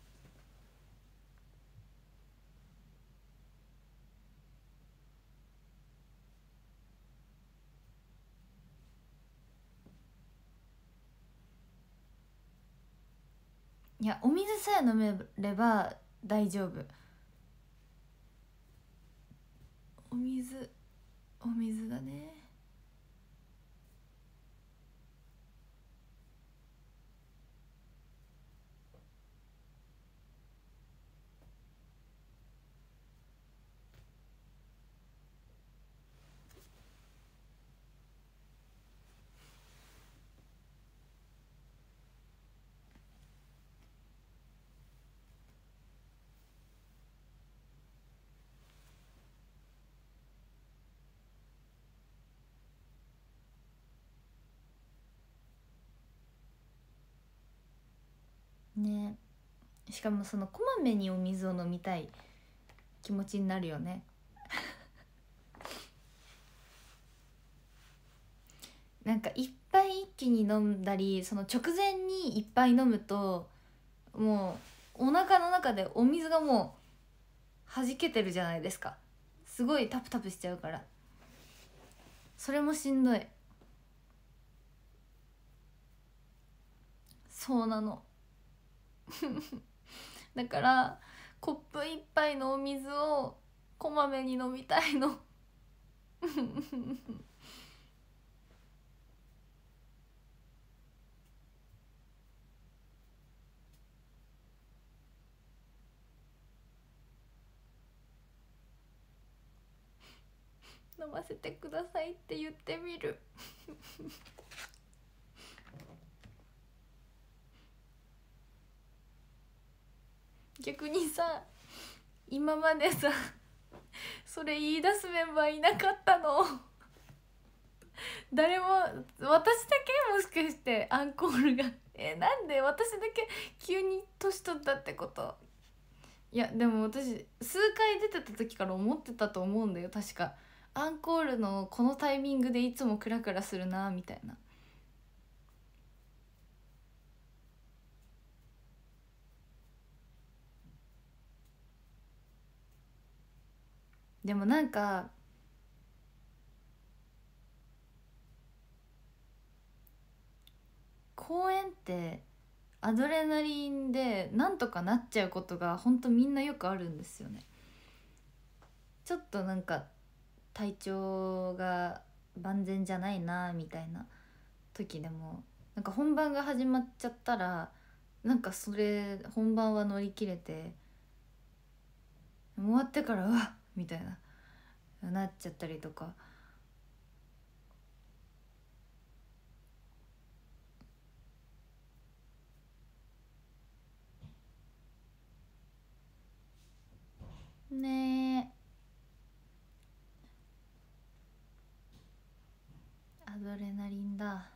いやお水さえ飲めれば大丈夫お水お水だねねしかもそのこまめにお水を飲みたい気持ちになるよね なんかいっぱい一気に飲んだりその直前にいっぱい飲むともうお腹の中でお水がもう弾けてるじゃないですかすごいタプタプしちゃうからそれもしんどいそうなの だからコップ一杯のお水をこまめに飲みたいの 飲ませてくださいって言ってみる 逆にさ今までさそれ言い出すメンバーいなかったの誰も私だけもしかしてアンコールがえなんで私だけ急に年取ったってこといやでも私数回出てた時から思ってたと思うんだよ確かアンコールのこのタイミングでいつもクラクラするなみたいなでもなんか公演ってアドレナリンでなんとかなっちゃうことがほんとみんなよくあるんですよね。ちょっとなんか体調が万全じゃないなみたいな時でもなんか本番が始まっちゃったらなんかそれ本番は乗り切れて終わってからうわっみたいななっちゃったりとか。ねアドレナリンだ。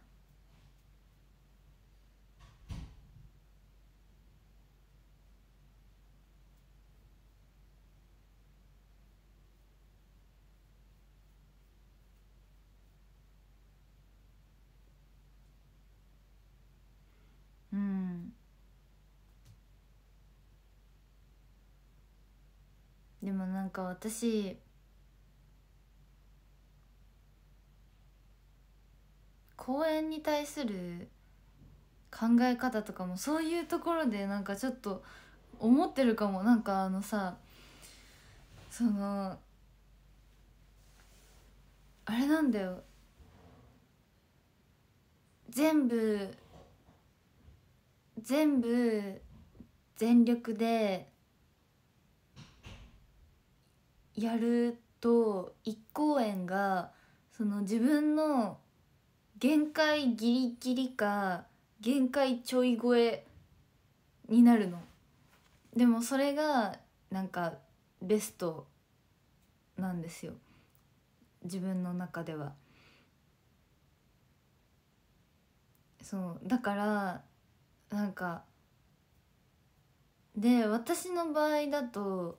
でもなんか私公演に対する考え方とかもそういうところでなんかちょっと思ってるかもなんかあのさそのあれなんだよ全部全部全力でやると一公演がその自分の限界ギリギリか限界ちょい超えになるのでもそれがなんかベストなんですよ自分の中ではそうだからなんかで私の場合だと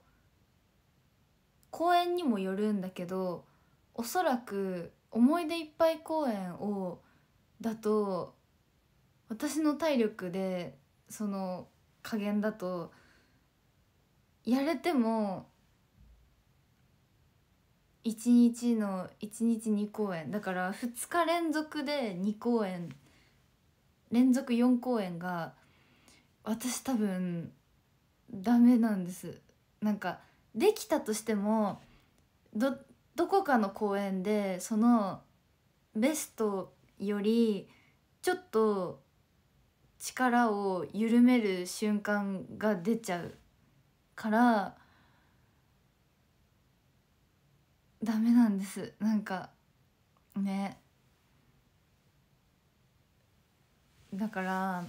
公園にもよるんだけどおそらく思い出いっぱい公演をだと私の体力でその加減だとやれても1日の1日2公演だから2日連続で2公演連続4公演が私多分ダメなんですなんかできたとしてもどどこかの公演でそのベストよりちょっと力を緩める瞬間が出ちゃうからダメなんですなんかねだから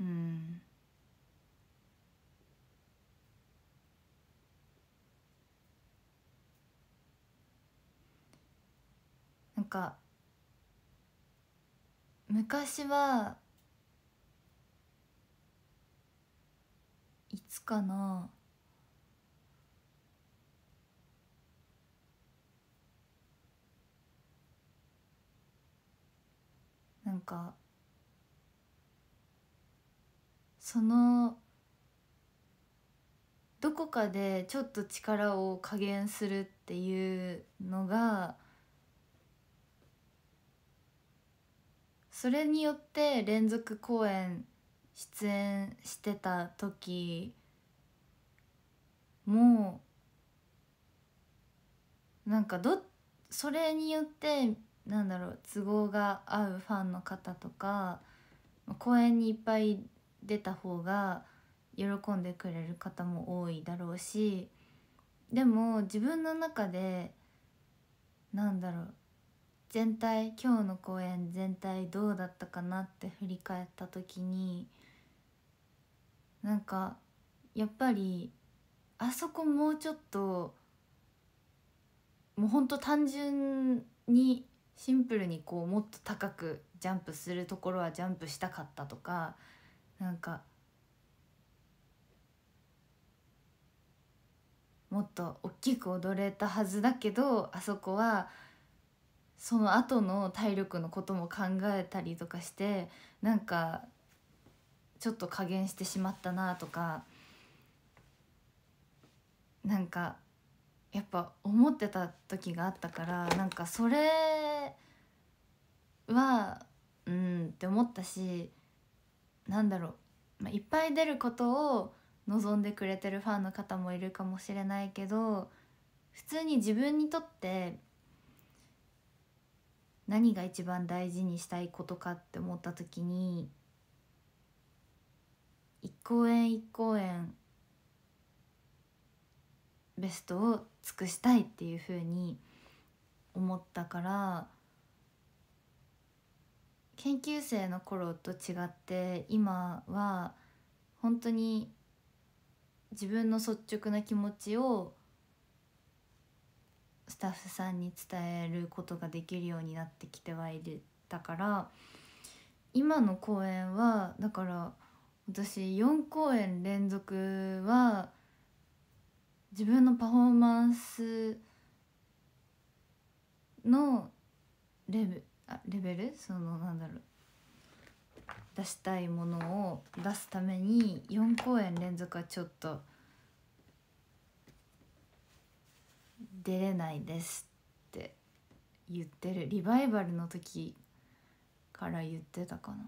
うんなんか昔はいつかななんかそのどこかでちょっと力を加減するっていうのがそれによって連続公演出演してた時もうなんかどそれによってなんだろう都合が合うファンの方とか公演にいっぱい出た方が喜んでくれる方も多いだろうしでも自分の中でなんだろう全体今日の公演全体どうだったかなって振り返った時になんかやっぱりあそこもうちょっともうほんと単純にシンプルにこうもっと高くジャンプするところはジャンプしたかったとかなんかもっと大きく踊れたはずだけどあそこはその後の体力のことも考えたりとかしてなんかちょっと加減してしまったなとかなんかやっぱ思ってた時があったからなんかそれはうんって思ったしなんだろう、まあ、いっぱい出ることを望んでくれてるファンの方もいるかもしれないけど普通に自分にとって何が一番大事にしたいことかって思った時に一公演一公演ベストを尽くしたいっていうふうに思ったから研究生の頃と違って今は本当に自分の率直な気持ちをスタッフさんに伝えることができるようになってきてはいるだから今の公演はだから私4公演連続は自分のパフォーマンスのレベあレベルそのなんだろう出したいものを出すために4公演連続はちょっと出れないですって言ってるリバイバルの時から言ってたかな。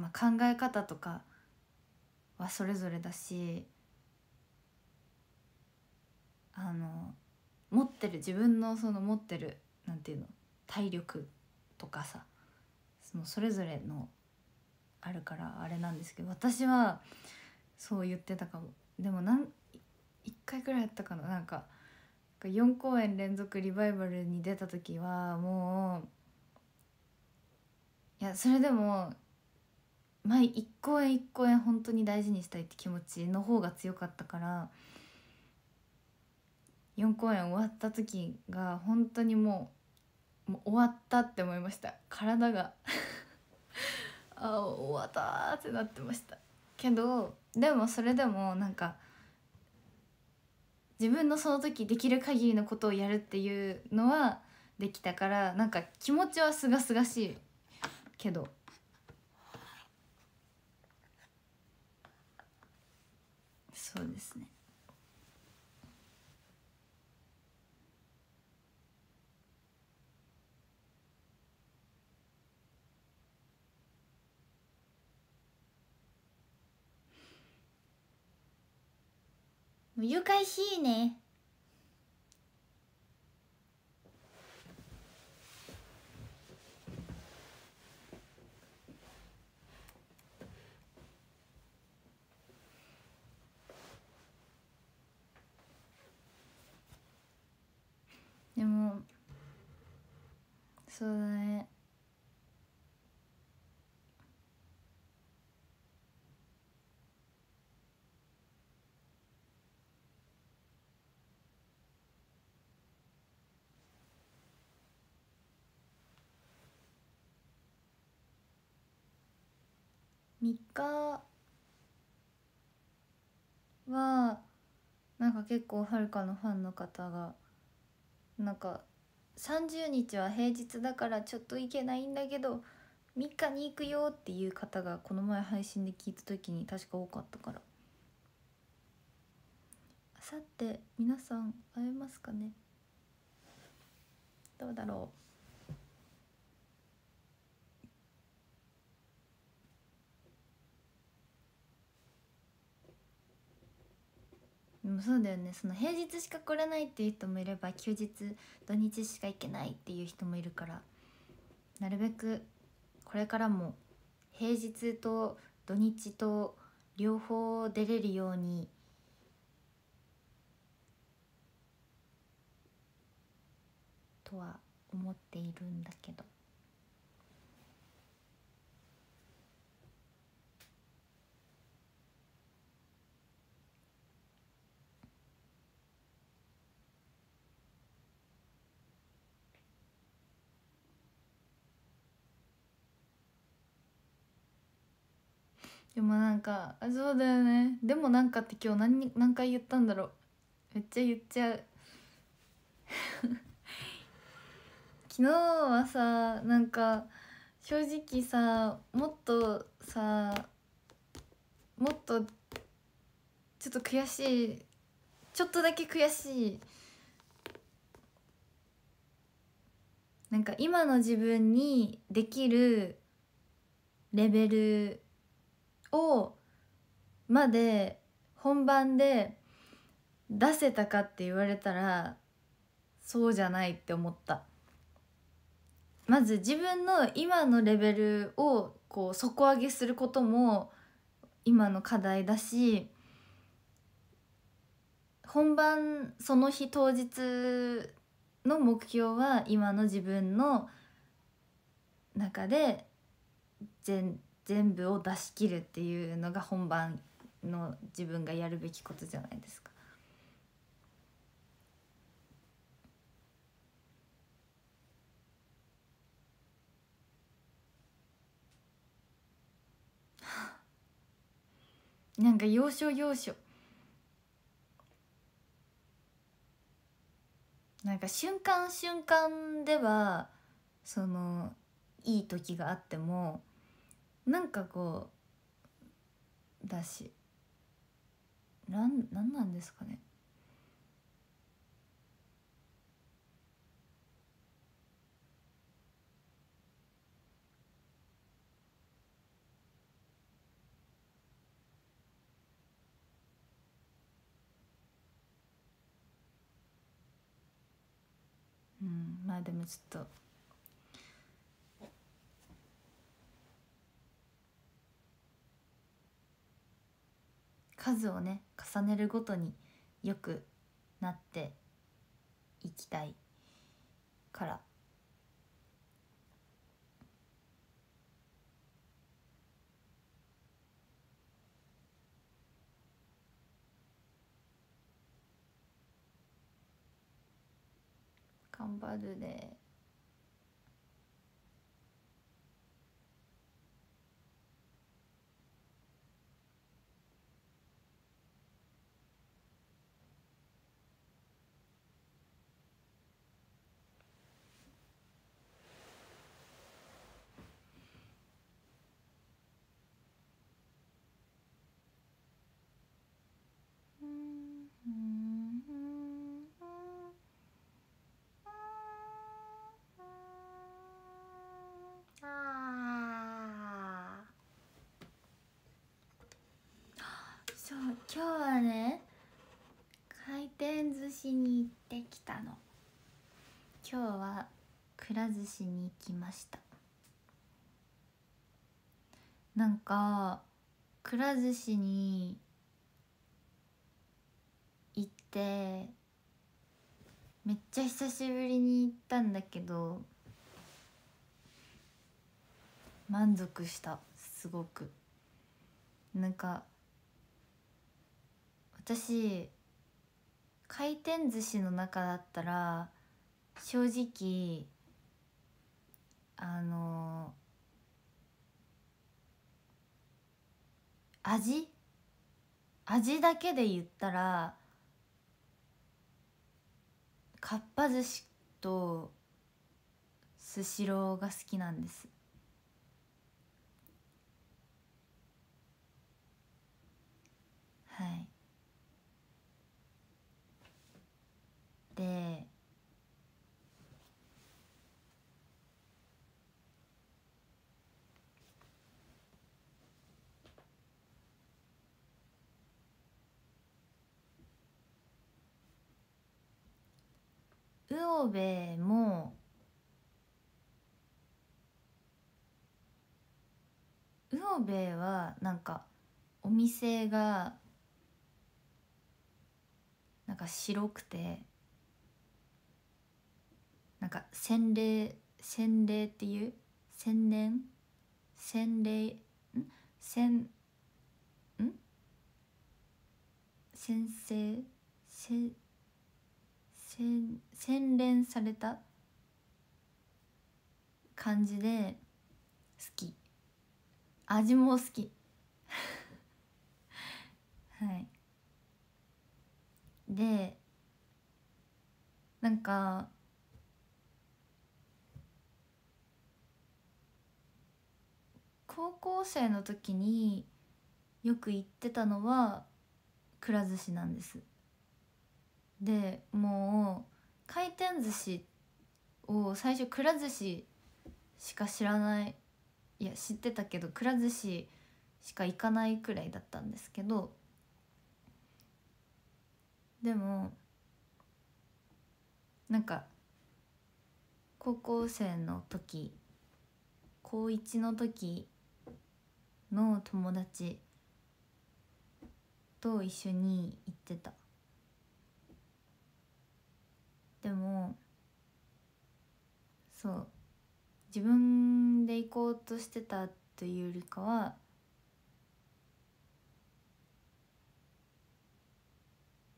まあ、考え方とかはそれぞれだしあの持ってる自分のその持ってる何て言うの体力とかさそのそれぞれのあるからあれなんですけど私はそう言ってたかもでも何1回くらいやったかななんか4公演連続リバイバルに出た時はもういやそれでも前1公演1公演本当に大事にしたいって気持ちの方が強かったから。4公演終わった時が本当にもうもう終わったって思いました体が あ終わったってなってましたけどでもそれでもなんか自分のその時できる限りのことをやるっていうのはできたからなんか気持ちはすがすがしいけど。そうですね難しいねでもそうだね3日はなんか結構はるかのファンの方がなんか30日は平日だからちょっと行けないんだけど3日に行くよっていう方がこの前配信で聞いた時に確か多かったからあさって皆さん会えますかねどうだろうでもそうだよねその平日しか来れないっていう人もいれば休日土日しか行けないっていう人もいるからなるべくこれからも平日と土日と両方出れるようにとは思っているんだけど。でもなんかあそうだよねでもなんかって今日何何回言ったんだろうめっちゃ言っちゃう 昨日はさなんか正直さもっとさもっとちょっと悔しいちょっとだけ悔しいなんか今の自分にできるレベルをまで本番で出せたかって言われたらそうじゃないって思ったまず自分の今のレベルをこう底上げすることも今の課題だし本番その日当日の目標は今の自分の中で全全部を出し切るっていうのが本番の自分がやるべきことじゃないですか。なんか要所要所なんか瞬間瞬間ではそのいい時があってもなんかこうだしなんなんなんですかねうんまあでもちょっと数をね重ねるごとによくなっていきたいから頑張るね。今日はくら寿司に行きましたなんかくら寿司に行ってめっちゃ久しぶりに行ったんだけど満足したすごくなんか私回転寿司の中だったら正直あの味味だけで言ったらかっぱ寿司とスシローが好きなんですはいでブオベもウオベはなんかお店がなんか白くてなんか洗礼洗礼っていう洗練洗礼ん洗ん先生せ洗洗練された感じで好き味も好き はいでなんか高校生の時によく行ってたのはくら寿司なんですでもう回転寿司を最初くら寿司しか知らないいや知ってたけどくら寿司しか行かないくらいだったんですけどでもなんか高校生の時高1の時の友達と一緒に行ってた。でもそう自分で行こうとしてたというよりかは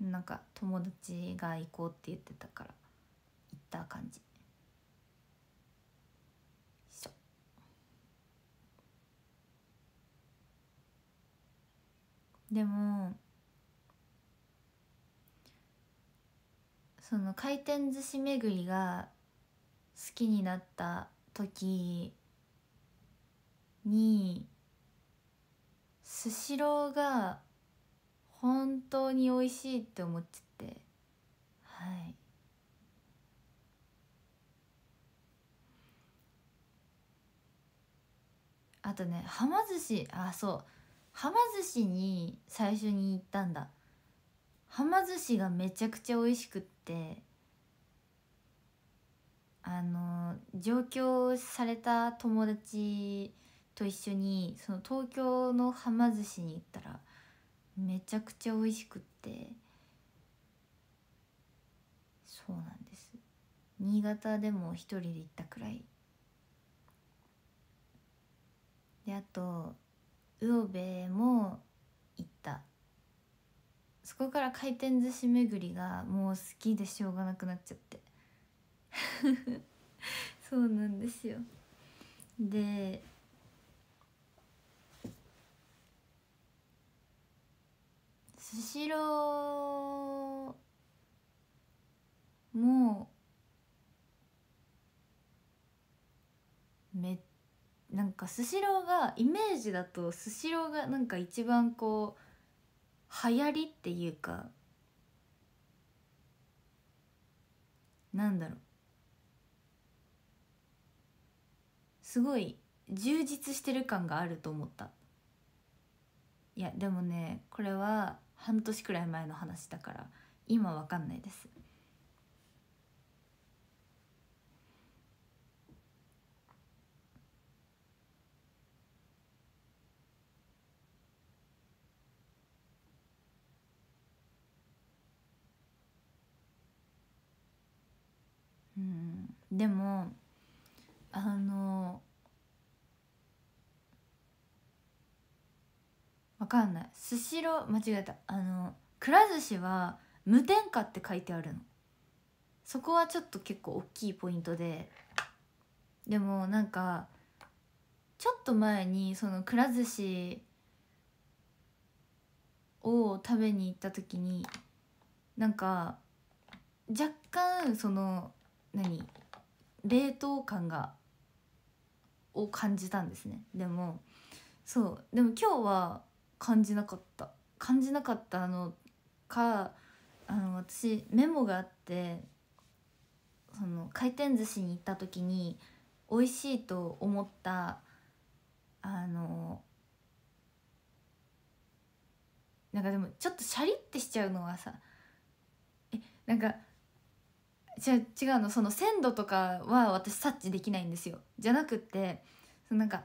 なんか友達が行こうって言ってたから行った感じでもその回転寿司巡りが好きになった時にスシローが本当に美味しいって思っちゃってはいあとねはま寿司あそうはま寿司に最初に行ったんだはま寿司がめちゃくちゃ美味しくってってあの上京された友達と一緒にその東京のはま寿司に行ったらめちゃくちゃ美味しくってそうなんです新潟でも一人で行ったくらいであと魚べも行ったそこから回転寿司巡りがもう好きでしょうがなくなっちゃって そうなんですよでスシローもめなんかスシローがイメージだとスシローがなんか一番こう流行りっていうかなんだろうすごい充実してる感があると思ったいやでもねこれは半年くらい前の話だから今わかんないですでもあのわかんないスシロー間違えたあのくら寿司は無添加って書いてあるのそこはちょっと結構大きいポイントででもなんかちょっと前にそのくら寿司を食べに行った時になんか若干その何冷凍感がを感じたんですねでもそうでも今日は感じなかった感じなかったのかあの私メモがあってその回転寿司に行った時に美味しいと思ったあのなんかでもちょっとシャリってしちゃうのはさえなんかじゃ違うのその鮮度とかは私察知できないんですよじゃなくってなんか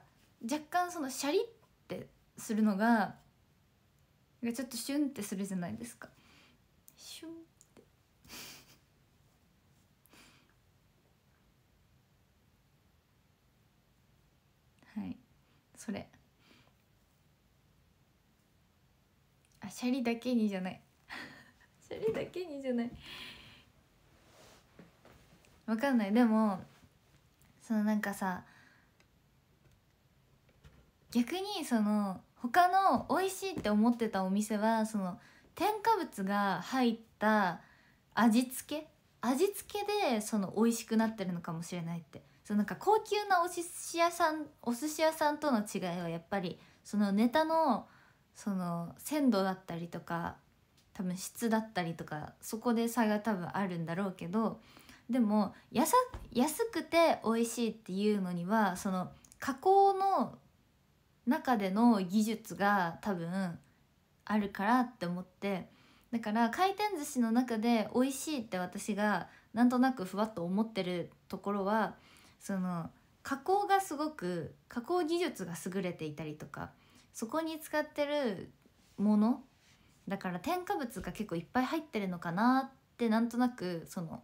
若干そのシャリってするのがちょっとシュンってするじゃないですかシュンってはいそれあシャリだけにじゃない シャリだけにじゃないわかんないでもそのなんかさ逆にその他の美味しいって思ってたお店はその添加物が入った味付け味付けでその美味しくなってるのかもしれないってそのなんか高級なお寿司屋さんお寿司屋さんとの違いはやっぱりそのネタのその鮮度だったりとか多分質だったりとかそこで差が多分あるんだろうけどでも安くて美味しいっていうのにはその加工の中での技術が多分あるからって思ってだから回転寿司の中で美味しいって私がなんとなくふわっと思ってるところはその加工がすごく加工技術が優れていたりとかそこに使ってるものだから添加物が結構いっぱい入ってるのかなってなんとなくその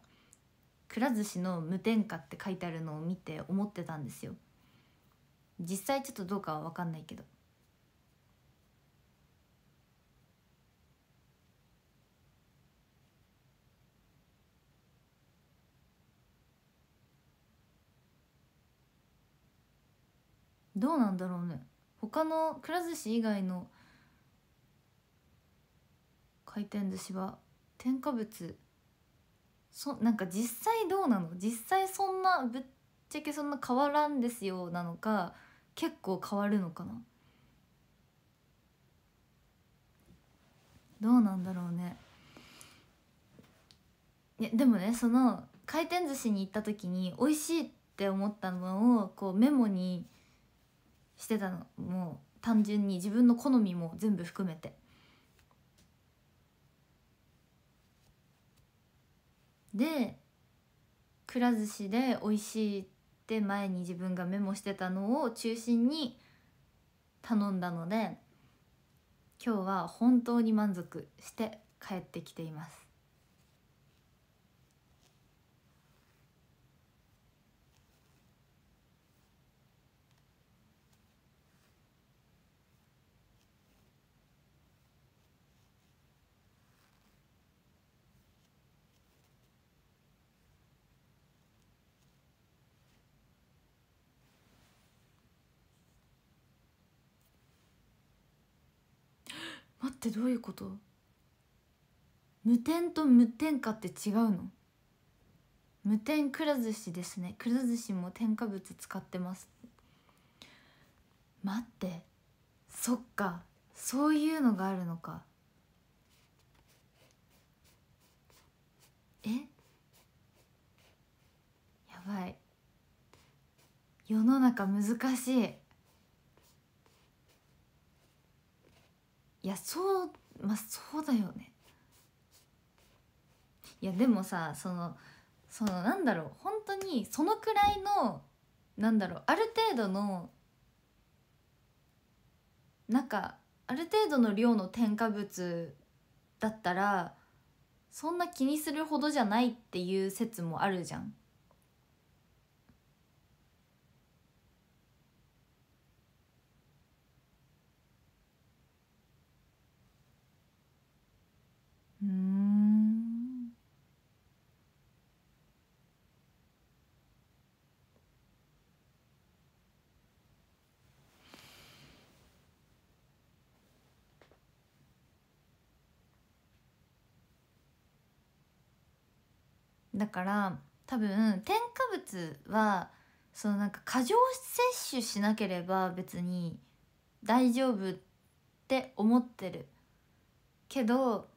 くら寿司の無添加って書いてあるのを見て思ってたんですよ実際ちょっとどうかは分かんないけどどうなんだろうね他のくら寿司以外の回転寿司は添加物そなんか実際どうなの実際そんなぶっちゃけそんな変わらんですよなのか結構変わるのかなどうなんだろうねいやでもねその回転寿司に行った時に美味しいって思ったのをこうメモにしてたのもう単純に自分の好みも全部含めて。でくら寿司で美味しいって前に自分がメモしてたのを中心に頼んだので今日は本当に満足して帰ってきています待ってどういうこと無添と無添加って違うの無添くら寿司ですねくら寿司も添加物使ってます待ってそっかそういうのがあるのかえやばい世の中難しいいやそうまあそうだよねいやでもさそのそのなんだろう本当にそのくらいのなんだろうある程度のなんかある程度の量の添加物だったらそんな気にするほどじゃないっていう説もあるじゃん。うんだから多分添加物はそのなんか過剰摂取しなければ別に大丈夫って思ってるけど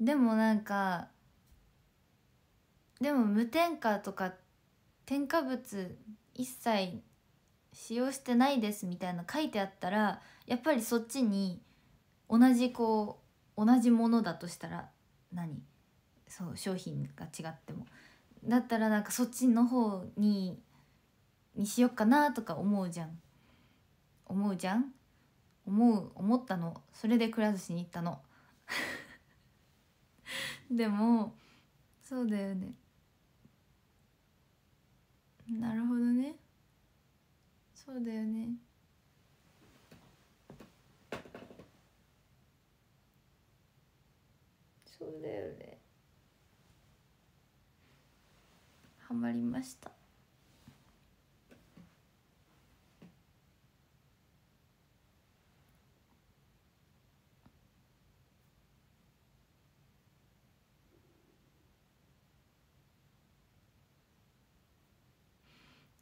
でもなんかでも無添加とか添加物一切使用してないですみたいな書いてあったらやっぱりそっちに同じこう同じものだとしたら何そう商品が違ってもだったらなんかそっちの方ににしよっかなとか思うじゃん思うじゃん思う思ったのそれでくら寿司に行ったの でもそうだよねなるほどねそうだよねそうだよねハマりました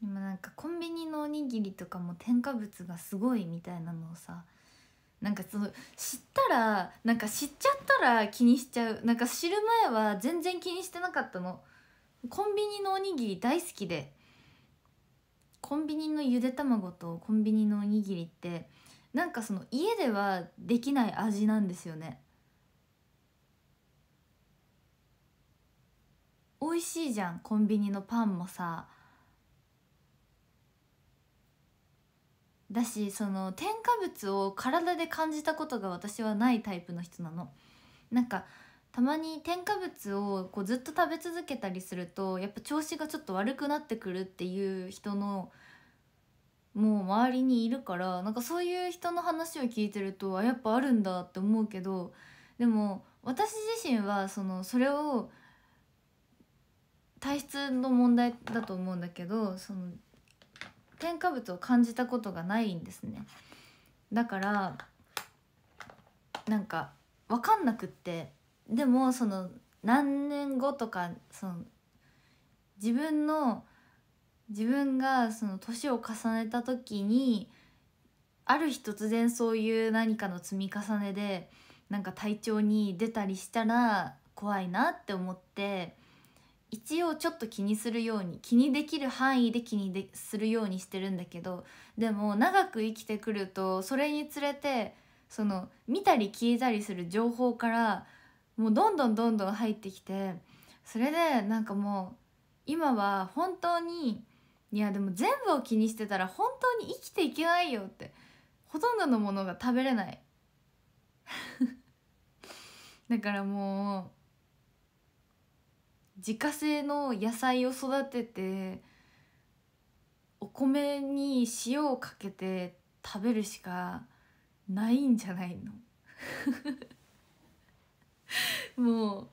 今なんかコンビニのおにぎりとかも添加物がすごいみたいなのをさなんかその知ったらなんか知っちゃったら気にしちゃうなんか知る前は全然気にしてなかったのコンビニのおにぎり大好きでコンビニのゆで卵とコンビニのおにぎりってなんかその家ではできない味なんですよね美味しいじゃんコンビニのパンもさだしその添加物を体で感じたことが私はないタイプの人なの。なんかたまに添加物をこうずっと食べ続けたりするとやっぱ調子がちょっと悪くなってくるっていう人のもう周りにいるからなんかそういう人の話を聞いてるとあやっぱあるんだって思うけどでも私自身はそのそれを体質の問題だと思うんだけどその添加物を感じたことがないんですねだからなんか分かんなくってでもその何年後とかその自分の自分がその年を重ねた時にある日突然そういう何かの積み重ねでなんか体調に出たりしたら怖いなって思って一応ちょっと気にするように気にできる範囲で気にでするようにしてるんだけどでも長く生きてくるとそれにつれてその見たり聞いたりする情報からもうどんどんどんどん入ってきてそれでなんかもう今は本当にいやでも全部を気にしてたら本当に生きていけないよってほとんどのものが食べれない だからもう自家製の野菜を育ててお米に塩をかけて食べるしかないんじゃないの もう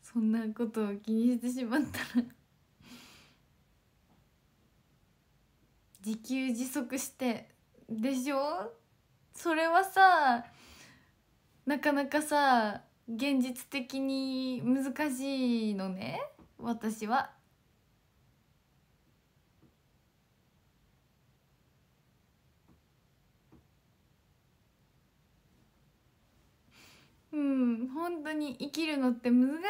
そんなことを気にしてしまったら自給自足してでしょそれはさなかなかさ現実的に難しいのね私は。うん本当に生きるのって難しい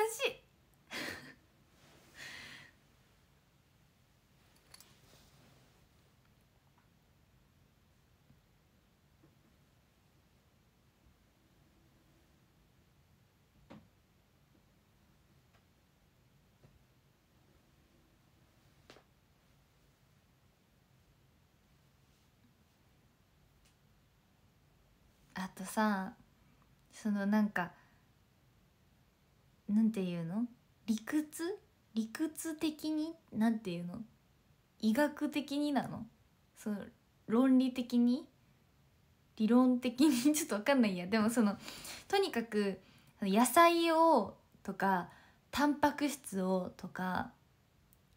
あとさそのなんかなんていうの理屈理屈的になんていうの医学的になのその論理的に理論的に ちょっと分かんないやでもそのとにかく野菜をとかタンパク質をとか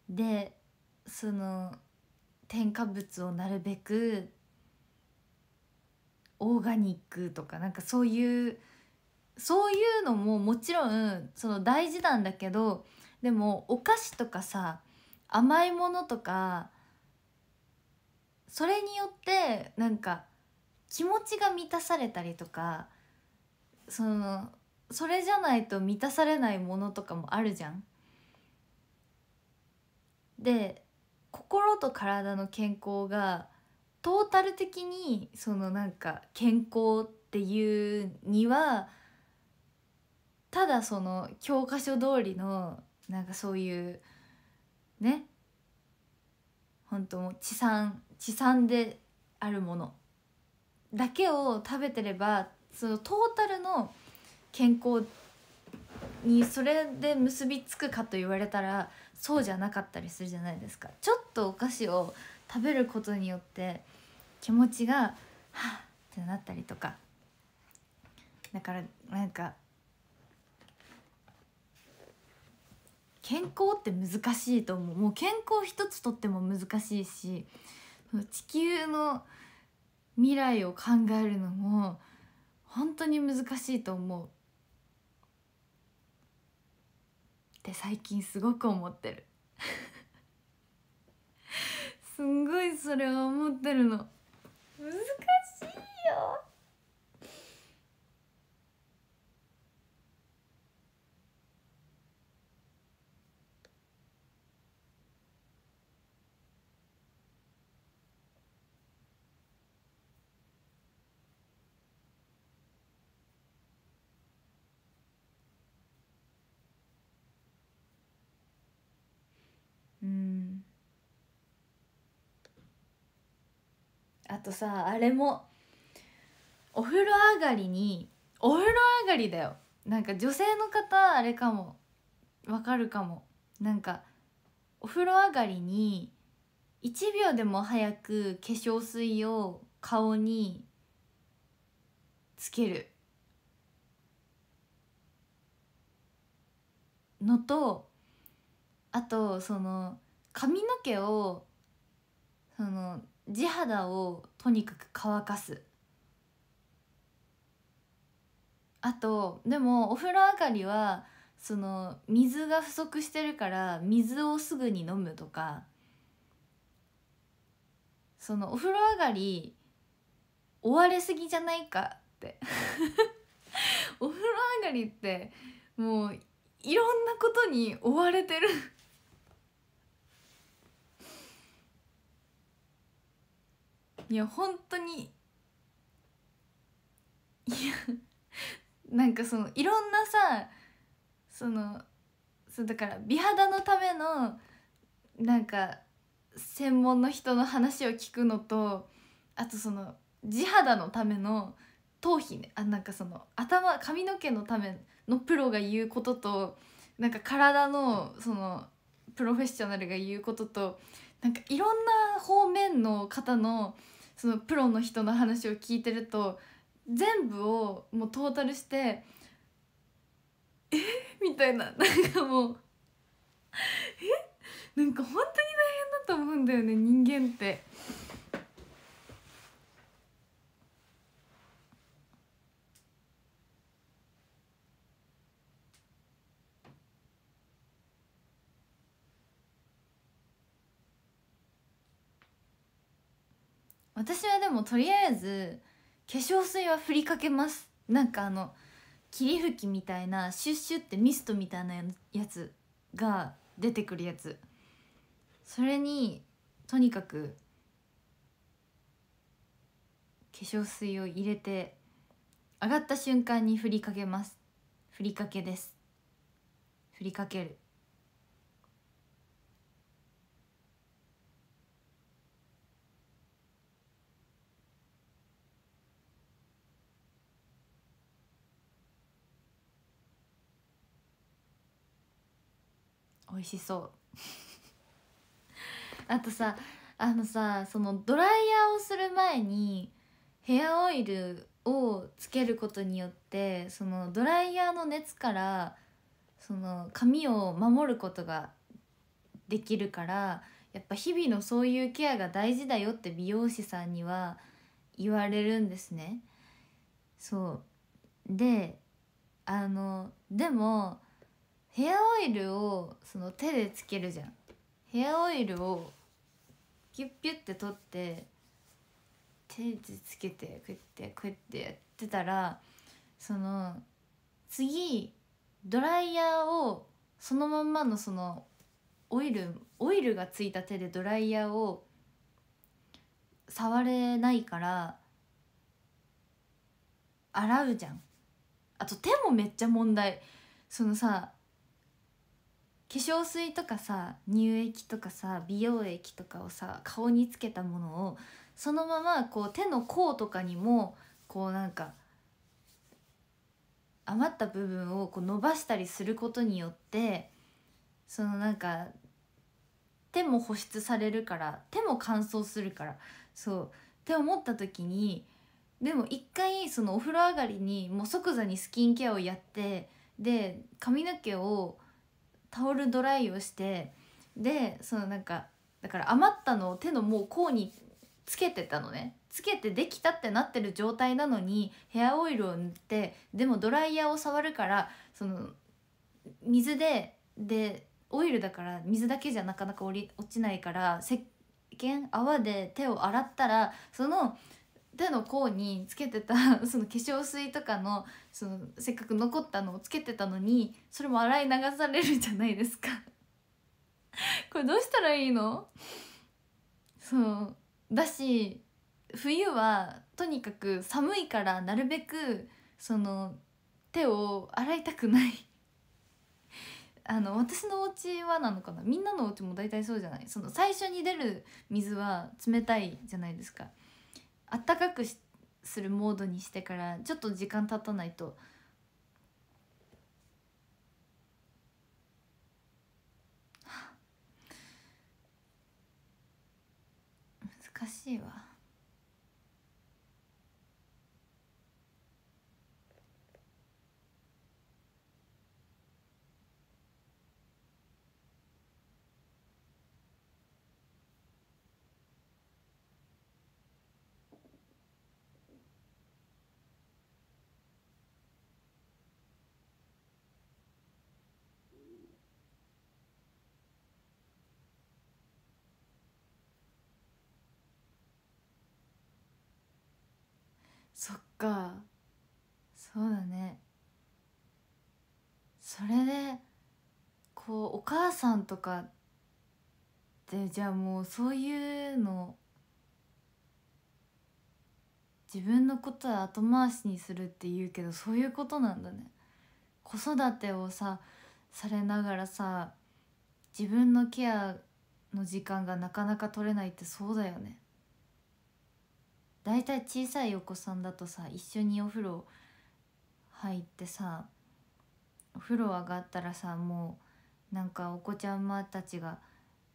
でその添加物をなるべくオーガニックとかなんかそういうそういうのももちろんその大事なんだけどでもお菓子とかさ甘いものとかそれによってなんか気持ちが満たされたりとかそのそれじゃないと満たされないものとかもあるじゃん。で心と体の健康がトータル的にそのなんか健康っていうにはただその教科書通りのなんかそういうね本当もう地産地産であるものだけを食べてればそのトータルの健康にそれで結びつくかと言われたらそうじゃなかったりするじゃないですか。ちょっとお菓子を食べることによって気持ちがはあってなったりとかだからなんか健康って難しいと思うもう健康一つとっても難しいし地球の未来を考えるのも本当に難しいと思うって最近すごく思ってるすんごいそれは思ってるの難しいよあとさあれもお風呂上がりにお風呂上がりだよなんか女性の方あれかもわかるかもなんかお風呂上がりに1秒でも早く化粧水を顔につけるのとあとその髪の毛をその地肌をとにかく乾かすあとでもお風呂上がりはその水が不足してるから水をすぐに飲むとかそのお風呂上がり追われすぎじゃないかって お風呂上がりってもういろんなことに追われてるいや本当にいやなんかそのいろんなさそのそうだから美肌のためのなんか専門の人の話を聞くのとあとその地肌のための頭皮ねあなんかその頭髪の毛のためのプロが言うこととなんか体のそのプロフェッショナルが言うこととなんかいろんな方面の方のそのプロの人の話を聞いてると全部をもうトータルしてえみたいななんかもうえなんか本当に大変だと思うんだよね人間って。私はでもとりあえず化粧水は振りかけますなんかあの霧吹きみたいなシュッシュってミストみたいなやつが出てくるやつそれにとにかく化粧水を入れて上がった瞬間に振りかけますふりかけですふりかける味しそう あとさあのさそのドライヤーをする前にヘアオイルをつけることによってそのドライヤーの熱からその髪を守ることができるからやっぱ日々のそういうケアが大事だよって美容師さんには言われるんですね。そうであのでもヘアオイルをその手でつけるじゃんヘアオイルをキュッキュッて取って手でつけてこうやってこうやってやってたらその次ドライヤーをそのまんまのそのオイルオイルがついた手でドライヤーを触れないから洗うじゃんあと手もめっちゃ問題そのさ化粧水とかさ乳液とかさ美容液とかをさ顔につけたものをそのままこう手の甲とかにもこうなんか余った部分をこう伸ばしたりすることによってそのなんか手も保湿されるから手も乾燥するからそうって思った時にでも一回そのお風呂上がりにもう即座にスキンケアをやってで髪の毛をタオルドライをしてでそのなんかだから余ったのを手のもう甲につけてたのねつけてできたってなってる状態なのにヘアオイルを塗ってでもドライヤーを触るからその水ででオイルだから水だけじゃなかなか落ちないから石鹸泡で手を洗ったらその手の甲につけてた その化粧水とかのそのせっかく残ったのをつけてたのにそれも洗い流されるじゃないですか これどうしたらいいのそうだし冬はとにかく寒いからなるべくその手を洗いたくない あの私のお家はなのかなみんなのお家も大体そうじゃないその最初に出る水は冷たいじゃないですかあったかくするモードにしてからちょっと時間経たないと難しいわかそうだねそれでこうお母さんとかってじゃあもうそういうの自分のことは後回しにするって言うけどそういうことなんだね子育てをさされながらさ自分のケアの時間がなかなか取れないってそうだよね大体小さいお子さんだとさ一緒にお風呂入ってさお風呂上がったらさもうなんかお子ちゃまたちが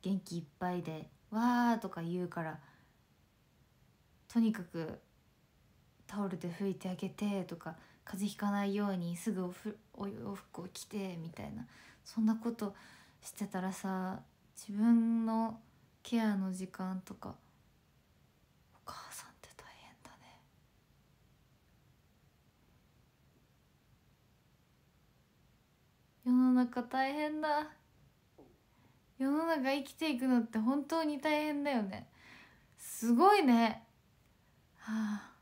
元気いっぱいで「わー」とか言うからとにかくタオルで拭いてあげてとか風邪ひかないようにすぐおふお洋服を着てみたいなそんなことしてたらさ自分のケアの時間とか中大変だ世の中生きていくのって本当に大変だよねすごいねはあ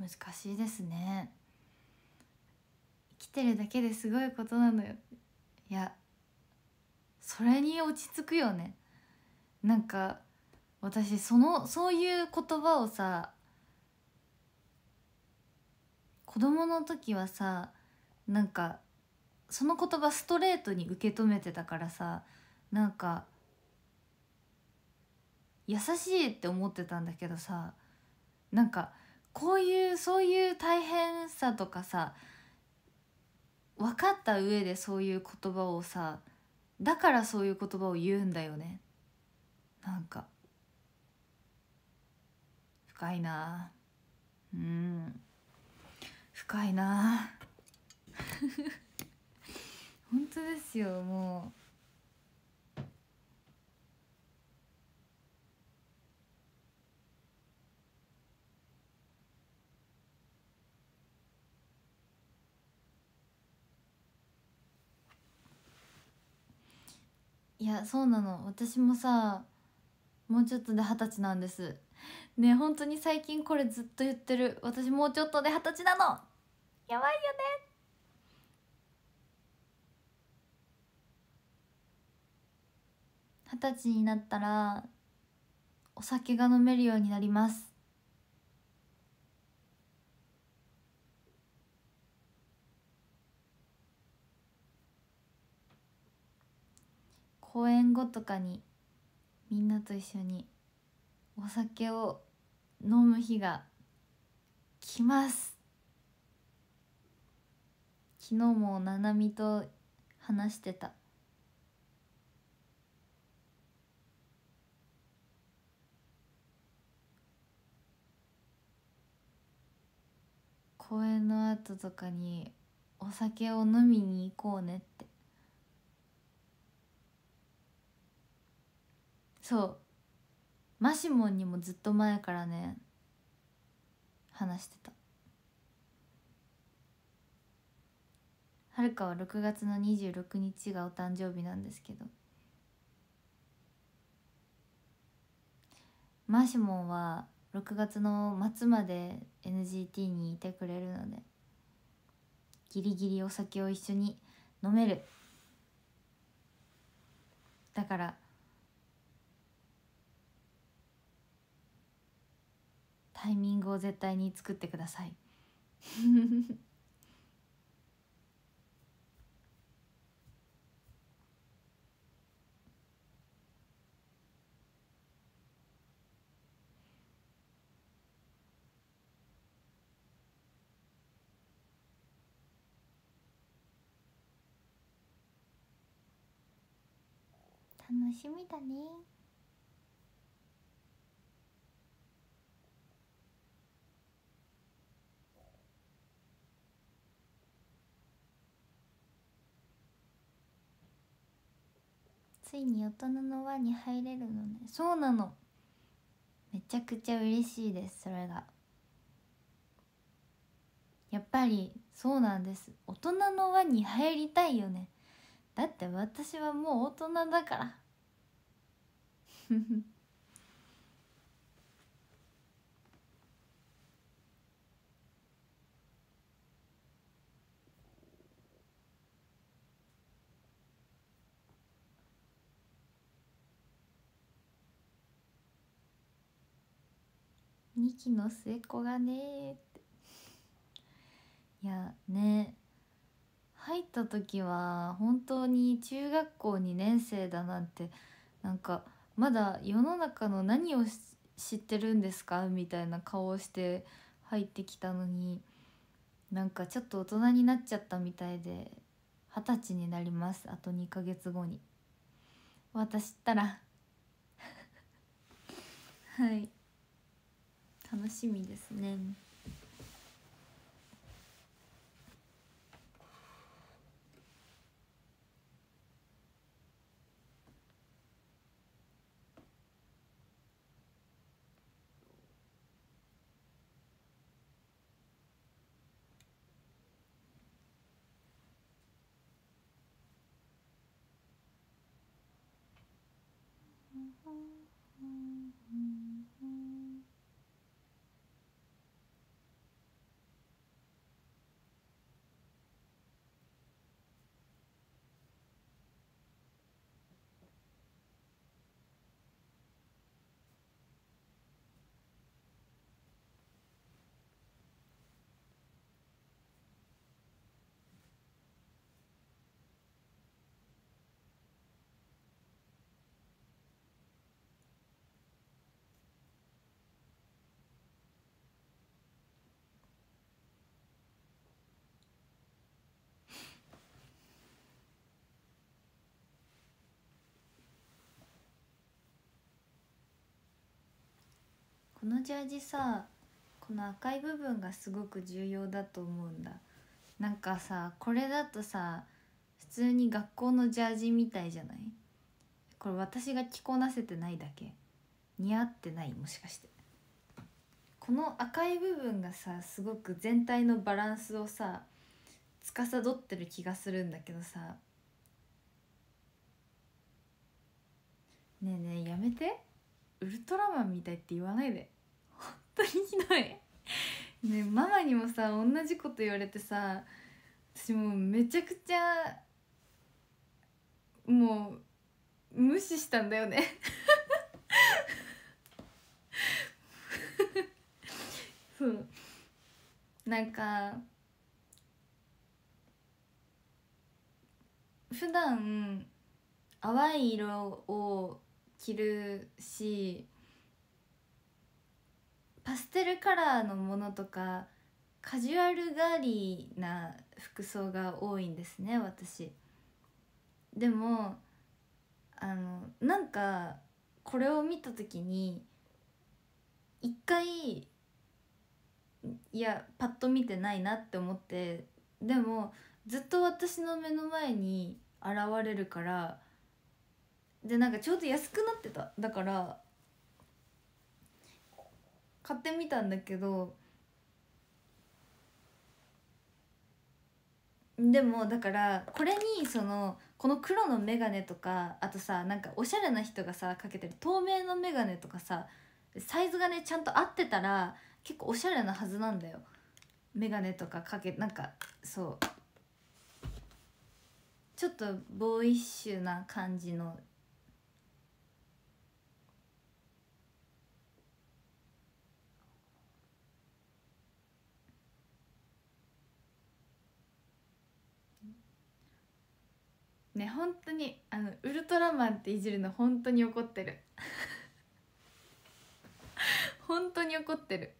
難しいですね生きてるだけですごいことなのよいやそれに落ち着くよねなんか私そのそういう言葉をさ子供の時はさなんかその言葉ストレートに受け止めてたからさなんか優しいって思ってたんだけどさなんかこういうそういう大変さとかさ分かった上でそういう言葉をさだからそういう言葉を言うんだよねなんか深いなうん深いな 本当ですよもう。いやそうなの私もさもうちょっとで二十歳なんですね本当に最近これずっと言ってる私もうちょっとで二十歳なのやばいよね二十歳になったらお酒が飲めるようになります公演後とかにみんなと一緒にお酒を飲む日が来ます昨日もななみと話してた公演の後とかにお酒を飲みに行こうねってそうマシモンにもずっと前からね話してたはるかは6月の26日がお誕生日なんですけどマシモンは6月の末まで NGT にいてくれるのでギリギリお酒を一緒に飲めるだからタイミングを絶対に作ってください楽しみだね。ついに大人の輪に入れるのねそうなのめちゃくちゃ嬉しいですそれがやっぱりそうなんです大人の輪に入りたいよねだって私はもう大人だから2期の末っ子がねっていやね入った時は本当に中学校2年生だなんてなんかまだ世の中の何を知ってるんですかみたいな顔をして入ってきたのになんかちょっと大人になっちゃったみたいで二十歳になりますあと2ヶ月後に私ったら はい楽しみですねうん。このジャージさこの赤い部分がすごく重要だと思うんだなんかさこれだとさ普通に学校のジャージみたいじゃないこれ私が着こなせてないだけ似合ってないもしかしてこの赤い部分がさすごく全体のバランスをさ司ってる気がするんだけどさねえねえやめてウルトラマンみたいって言わないで当にひどいねママにもさ同じこと言われてさ私もうめちゃくちゃもう無視したんだよねそうなんか普段淡い色を着るしパステルカラーのものとかカジュアルガーリーな服装が多いんですね私でもあのなんかこれを見た時に一回いやパッと見てないなって思ってでもずっと私の目の前に現れるからでなんかちょうど安くなってただから買ってみたんだけどでもだからこれにそのこの黒の眼鏡とかあとさなんかおしゃれな人がさかけてる透明の眼鏡とかさサイズがねちゃんと合ってたら結構おしゃれなはずなんだよ眼鏡とかかけなんかそうちょっとボーイッシュな感じのね本当にあのウルトラマンっていじるの本当に怒ってる 本当に怒ってる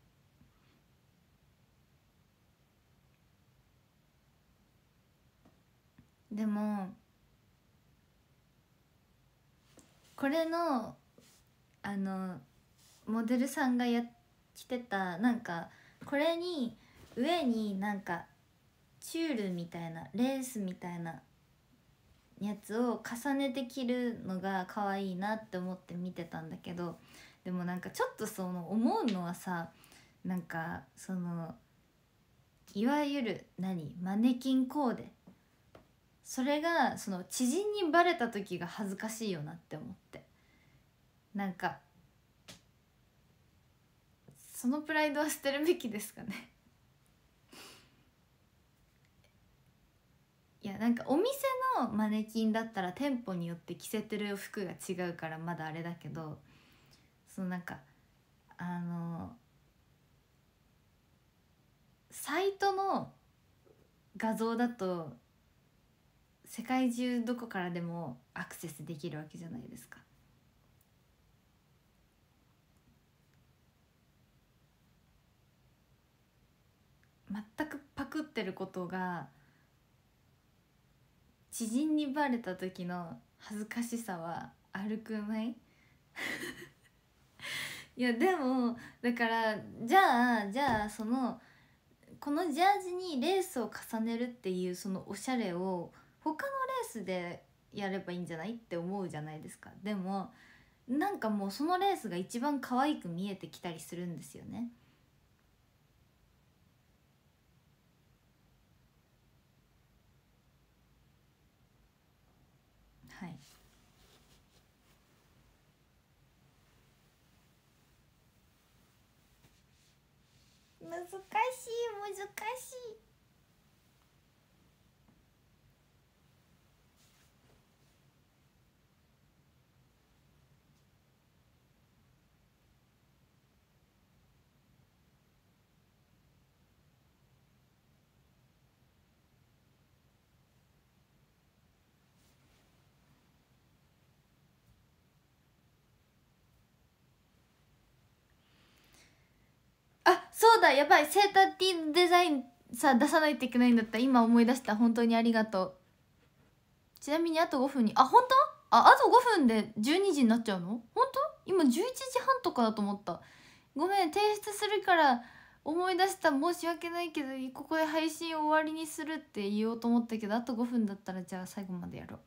でもこれのあのモデルさんがやってたなんかこれに上になんかチュールみたいなレースみたいなやつを重ねて着るのが可愛いなって思って見てたんだけどでもなんかちょっとその思うのはさなんかそのいわゆる何マネキンコーデそれがその知人にバレた時が恥ずかしいよなって思ってなんかそのプライドは捨てるべきですかねいやなんかお店のマネキンだったら店舗によって着せてる服が違うからまだあれだけどそのなんかあのサイトの画像だと世界中どこからでもアクセスできるわけじゃないですか。全くパクってることが知人にバレた時の恥ずかしさは歩くない いやでもだからじゃあじゃあそのこのジャージにレースを重ねるっていうそのおしゃれを他のレースでやればいいんじゃないって思うじゃないですかでもなんかもうそのレースが一番可愛く見えてきたりするんですよね。закоси его, закоси. そうだやばいセーターティーデザインさ出さないといけないんだった今思い出した本当にありがとうちなみにあと5分にあ本当ああと5分で12時になっちゃうの本当今11時半とかだと思ったごめん提出するから思い出した申し訳ないけどここで配信を終わりにするって言おうと思ったけどあと5分だったらじゃあ最後までやろう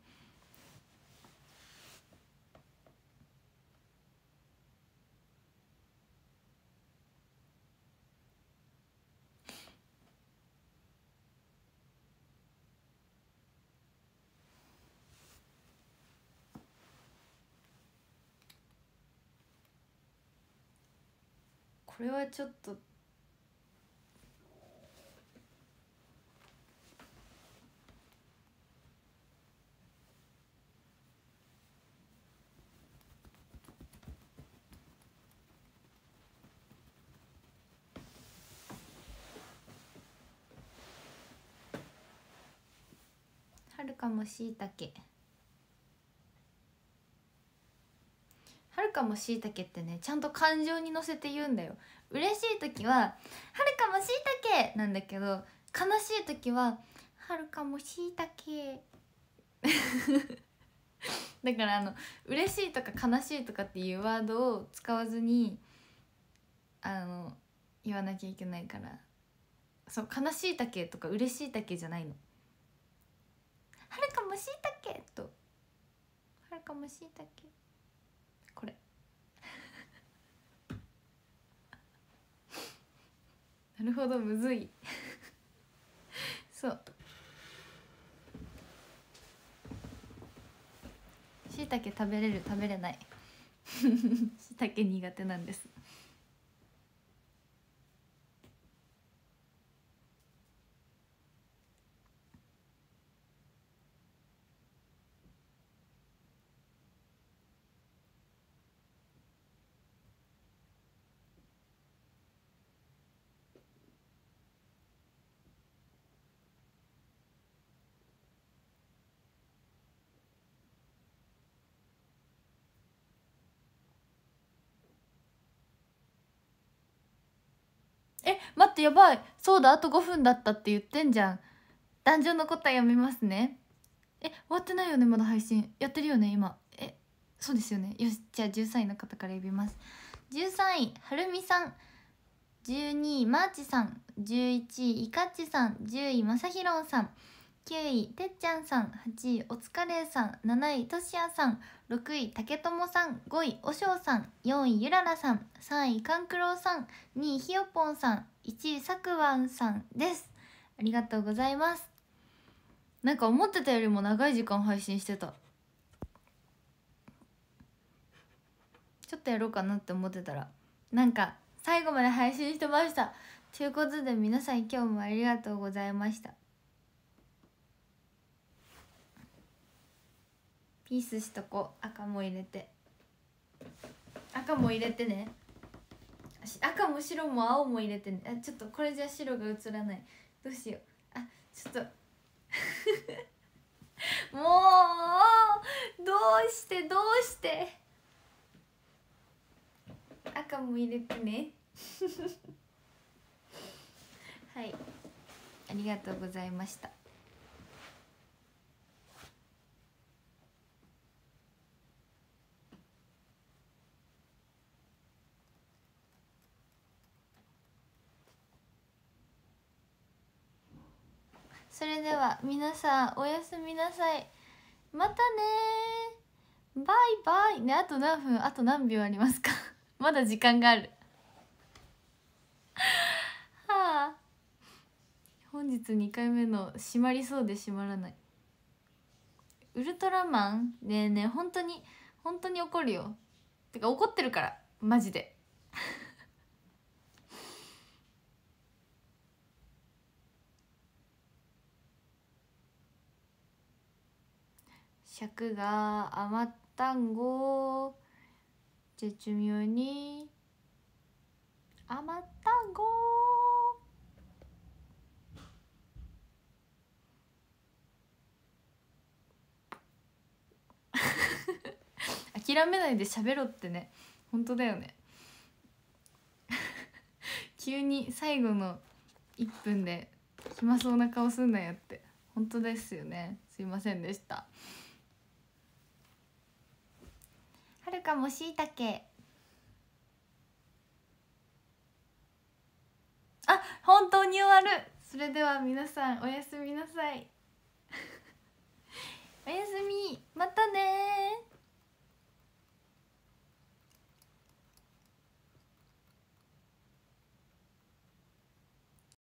これはちょっとはるかもしいたけ。かもしいたけってねちゃんと感情に乗せて言うんだよ嬉しい時は「はるかもしいたけ!」なんだけど悲しい時は「はるかもしいたけ」だからあの嬉しいとか悲しいとかっていうワードを使わずにあの言わなきゃいけないからそう悲しいだけとか嬉しいだけじゃないのはるかもしいたけとはるかもしいたけなるほどむずいそうしいたけ食べれる食べれない しいたけ苦手なんです待ってやばいそうだあと5分だったって言ってんじゃん壇上の答え読みますねえ終わってないよねまだ配信やってるよね今えそうですよねよしじゃあ13位の方から呼びます13位はるみさん12位マーチさん11位イカッチさん10位まさひろんさん9位てっちゃんさん8位おつかれさん7位としやさん6位竹友さん5位おしょうさん4位ゆららさん3位かんくろうさん2位ひよぽんさん1位さくわんさんですありがとうございますなんか思ってたよりも長い時間配信してたちょっとやろうかなって思ってたらなんか最後まで配信してましたということで皆さん今日もありがとうございましたピースしとこ赤も入れて赤も入れてね赤も白も青も入れてねあちょっとこれじゃ白が映らないどうしようあちょっと もうどうしてどうして赤も入れてね はいありがとうございましたそれでは皆さんおやすみなさいまたねバイバイねあと何分あと何秒ありますか まだ時間がある はあ本日2回目の閉まりそうで閉まらないウルトラマンねえねえ本当に本当に怒るよてか怒ってるからマジで尺が余ったんご絶妙に余ったんご 諦めないで喋ろってね本当だよね 急に最後の1分で暇そうな顔すんなよって本当ですよねすいませんでしたはるかもしいたけあ本当に終わるそれでは皆さんおやすみなさい おやすみまたね